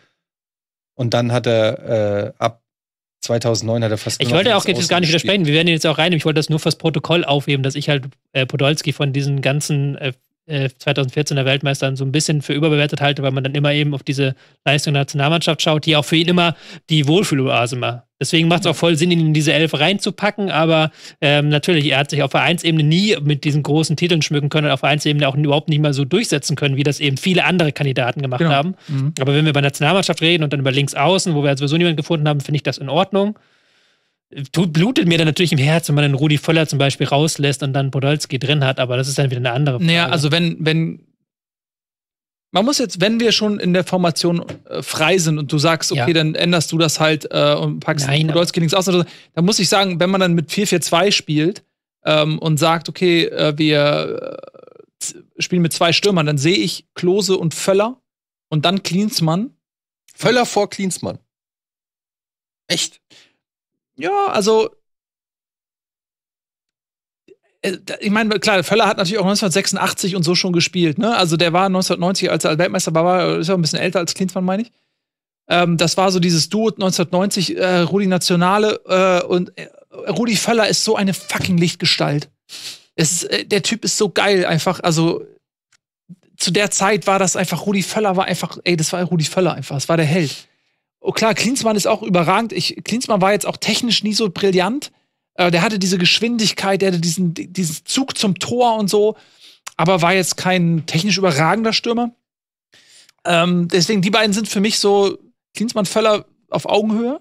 Und dann hat er äh, ab 2009 hat er fast. Ich wollte auch jetzt gar nicht widersprechen. Wir werden ihn jetzt auch reinnehmen. Ich wollte das nur fürs Protokoll aufheben, dass ich halt äh, Podolski von diesen ganzen äh, 2014er äh, Weltmeister so ein bisschen für überbewertet halte, weil man dann immer eben auf diese Leistung der Nationalmannschaft schaut, die auch für ihn immer die Wohlfühloase war. Deswegen macht es auch voll Sinn, ihn in diese Elf reinzupacken, aber ähm, natürlich, er hat sich auf Vereinsebene nie mit diesen großen Titeln schmücken können und auf Vereinsebene auch überhaupt nicht mal so durchsetzen können, wie das eben viele andere Kandidaten gemacht genau. haben. Mhm. Aber wenn wir über Nationalmannschaft reden und dann über Linksaußen, wo wir sowieso niemanden gefunden haben, finde ich das in Ordnung tut, blutet mir dann natürlich im Herz, wenn man den Rudi Völler zum Beispiel rauslässt und dann Podolski drin hat, aber das ist dann wieder eine andere Frage. Naja, also wenn, wenn, man muss jetzt, wenn wir schon in der Formation äh, frei sind und du sagst, okay, ja. dann änderst du das halt äh, und packst Nein, Podolski links aus, dann muss ich sagen, wenn man dann mit 4-4-2 spielt ähm, und sagt, okay, äh, wir äh, spielen mit zwei Stürmern, dann sehe ich Klose und Völler und dann Klinsmann. Völler vor Klinsmann. Echt? Ja, also äh, ich meine, klar, Völler hat natürlich auch 1986 und so schon gespielt, ne? Also der war 1990, als er Weltmeister war, ist ja ein bisschen älter als Klinsmann, meine ich. Ähm, das war so dieses Duo 1990, äh, Rudi Nationale äh, und äh, Rudi Völler ist so eine fucking Lichtgestalt. Es, äh, der Typ ist so geil, einfach, also zu der Zeit war das einfach, Rudi Völler war einfach, ey, das war Rudi Völler einfach, das war der Held oh klar, Klinsmann ist auch überragend. Ich, Klinsmann war jetzt auch technisch nie so brillant. Äh, der hatte diese Geschwindigkeit, der hatte diesen, diesen Zug zum Tor und so, aber war jetzt kein technisch überragender Stürmer. Ähm, deswegen, die beiden sind für mich so Klinsmann-Völler auf Augenhöhe.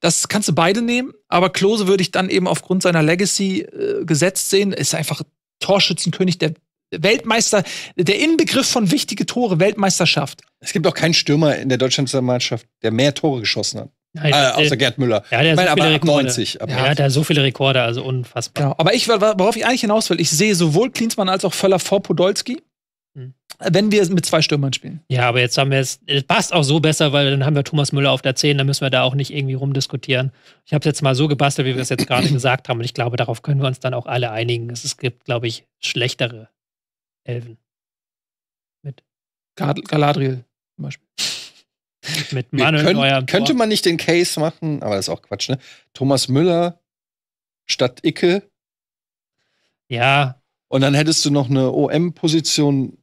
Das kannst du beide nehmen, aber Klose würde ich dann eben aufgrund seiner Legacy äh, gesetzt sehen. Ist einfach Torschützenkönig der Weltmeister, der Inbegriff von wichtige Tore, Weltmeisterschaft. Es gibt auch keinen Stürmer in der Mannschaft, der mehr Tore geschossen hat. Nein, äh, außer Gerd Müller. Ja, der hat so viele Rekorde. 90, aber ja, der hat ja so viele Rekorde, also unfassbar. Genau. Aber ich, worauf ich eigentlich hinaus will, ich sehe sowohl Klinsmann als auch Völler vor Podolski hm. wenn wir mit zwei Stürmern spielen. Ja, aber jetzt haben wir es, es passt auch so besser, weil dann haben wir Thomas Müller auf der 10, dann müssen wir da auch nicht irgendwie rumdiskutieren. Ich habe es jetzt mal so gebastelt, wie wir es jetzt gerade gesagt haben und ich glaube, darauf können wir uns dann auch alle einigen. Es gibt, glaube ich, schlechtere Elven. Mit Gal Galadriel zum Beispiel. Mit Manuel können, Neuer. Könnte man nicht den Case machen, aber das ist auch Quatsch, ne? Thomas Müller statt Icke. Ja. Und dann hättest du noch eine OM-Position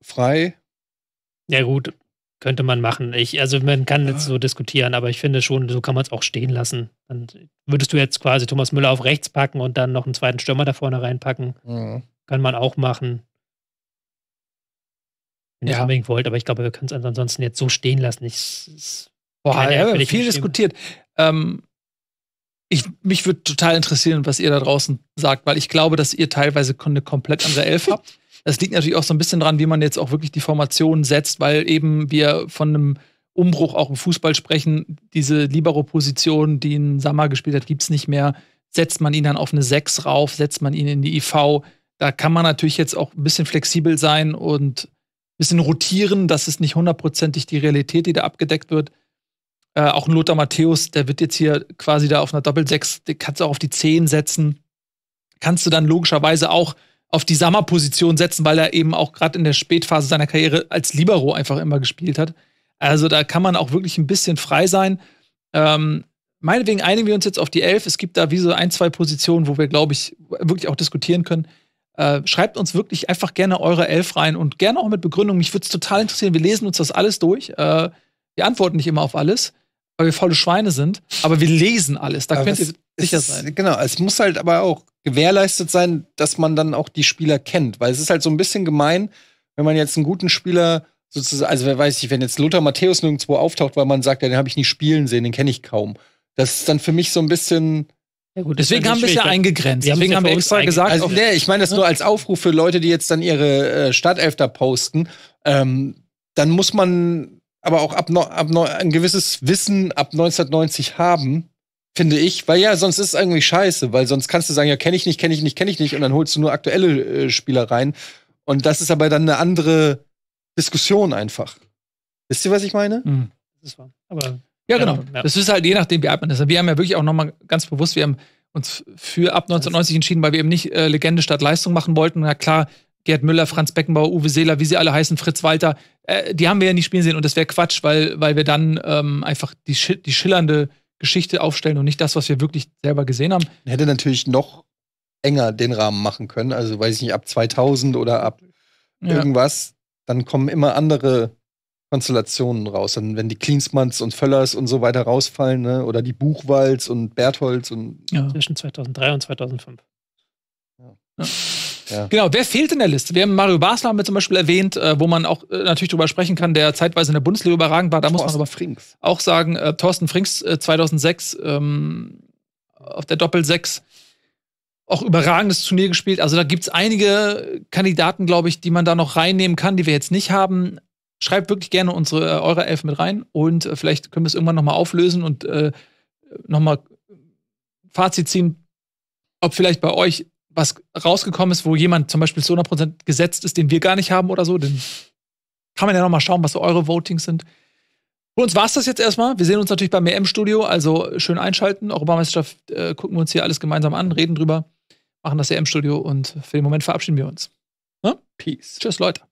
frei. Ja, gut, könnte man machen. Ich, also man kann jetzt so diskutieren, aber ich finde schon, so kann man es auch stehen lassen. Dann würdest du jetzt quasi Thomas Müller auf rechts packen und dann noch einen zweiten Stürmer da vorne reinpacken. Mhm. Kann man auch machen. Wenn ja. ihr unbedingt wollt, aber ich glaube, wir können es ansonsten jetzt so stehen lassen. Ich, ich Boah, ja, ja, viel diskutiert. Ähm, ich, mich würde total interessieren, was ihr da draußen sagt, weil ich glaube, dass ihr teilweise eine komplett andere Elf habt. Das liegt natürlich auch so ein bisschen dran, wie man jetzt auch wirklich die Formation setzt, weil eben wir von einem Umbruch auch im Fußball sprechen. Diese Libero-Position, die in Sammer gespielt hat, gibt es nicht mehr. Setzt man ihn dann auf eine 6 rauf, setzt man ihn in die IV, da kann man natürlich jetzt auch ein bisschen flexibel sein und ein bisschen rotieren. Das ist nicht hundertprozentig die Realität, die da abgedeckt wird. Äh, auch ein Lothar Matthäus, der wird jetzt hier quasi da auf einer Doppel-6, kannst du auch auf die Zehn setzen. Kannst du dann logischerweise auch auf die sammer setzen, weil er eben auch gerade in der Spätphase seiner Karriere als Libero einfach immer gespielt hat. Also da kann man auch wirklich ein bisschen frei sein. Ähm, meinetwegen einigen wir uns jetzt auf die Elf. Es gibt da wie so ein, zwei Positionen, wo wir, glaube ich, wirklich auch diskutieren können. Äh, schreibt uns wirklich einfach gerne eure Elf rein und gerne auch mit Begründung. Mich würde es total interessieren. Wir lesen uns das alles durch. Äh, wir antworten nicht immer auf alles, weil wir faule Schweine sind. Aber wir lesen alles. Da aber könnt ihr sicher ist, sein. Genau, es muss halt aber auch gewährleistet sein, dass man dann auch die Spieler kennt. Weil es ist halt so ein bisschen gemein, wenn man jetzt einen guten Spieler sozusagen, also wer weiß ich, wenn jetzt Lothar Matthäus nirgendwo auftaucht, weil man sagt, ja, den habe ich nie spielen sehen, den kenne ich kaum. Das ist dann für mich so ein bisschen ja gut, Deswegen also haben wir es ja eingegrenzt. Wir Deswegen haben wir extra gesagt. Also, nee, ich meine das nur als Aufruf für Leute, die jetzt dann ihre äh, Stadtelf posten. Ähm, dann muss man aber auch ab, ab ein gewisses Wissen ab 1990 haben, finde ich. Weil ja, sonst ist es irgendwie scheiße. Weil sonst kannst du sagen, ja, kenne ich nicht, kenne ich nicht, kenne ich nicht. Und dann holst du nur aktuelle äh, Spieler rein. Und das ist aber dann eine andere Diskussion einfach. Wisst ihr, was ich meine? Mhm. Das war, aber ja, genau, genau. Ja. Das ist halt je nachdem, wie alt man ist. Wir haben ja wirklich auch nochmal ganz bewusst, wir haben uns für ab 1990 entschieden, weil wir eben nicht äh, Legende statt Leistung machen wollten. Na klar, Gerd Müller, Franz Beckenbauer, Uwe Seeler, wie sie alle heißen, Fritz Walter, äh, die haben wir ja nicht spielen sehen und das wäre Quatsch, weil, weil wir dann ähm, einfach die, die schillernde Geschichte aufstellen und nicht das, was wir wirklich selber gesehen haben. Man Hätte natürlich noch enger den Rahmen machen können, also weiß ich nicht, ab 2000 oder ab ja. irgendwas, dann kommen immer andere Konstellationen raus. Dann, wenn die Klinsmanns und Völlers und so weiter rausfallen, ne? oder die Buchwalds und Bertholds und. Ja. Zwischen 2003 und 2005. Ja. ja. Genau, wer fehlt in der Liste? Wir haben Mario Basler haben wir zum Beispiel erwähnt, äh, wo man auch äh, natürlich drüber sprechen kann, der zeitweise in der Bundesliga überragend war. Da Thorsten muss man aber Frings. auch sagen, äh, Thorsten Frings 2006 äh, ähm, auf der Doppel-6 auch überragendes Turnier gespielt. Also da gibt es einige Kandidaten, glaube ich, die man da noch reinnehmen kann, die wir jetzt nicht haben schreibt wirklich gerne unsere äh, eure Elf mit rein und äh, vielleicht können wir es irgendwann nochmal auflösen und äh, nochmal Fazit ziehen, ob vielleicht bei euch was rausgekommen ist, wo jemand zum Beispiel zu 100% gesetzt ist, den wir gar nicht haben oder so. Dann kann man ja nochmal schauen, was so eure Votings sind. Für uns war es das jetzt erstmal. Wir sehen uns natürlich beim EM-Studio, also schön einschalten. Europameisterschaft äh, gucken wir uns hier alles gemeinsam an, reden drüber, machen das EM-Studio und für den Moment verabschieden wir uns. Ne? Peace. Tschüss, Leute.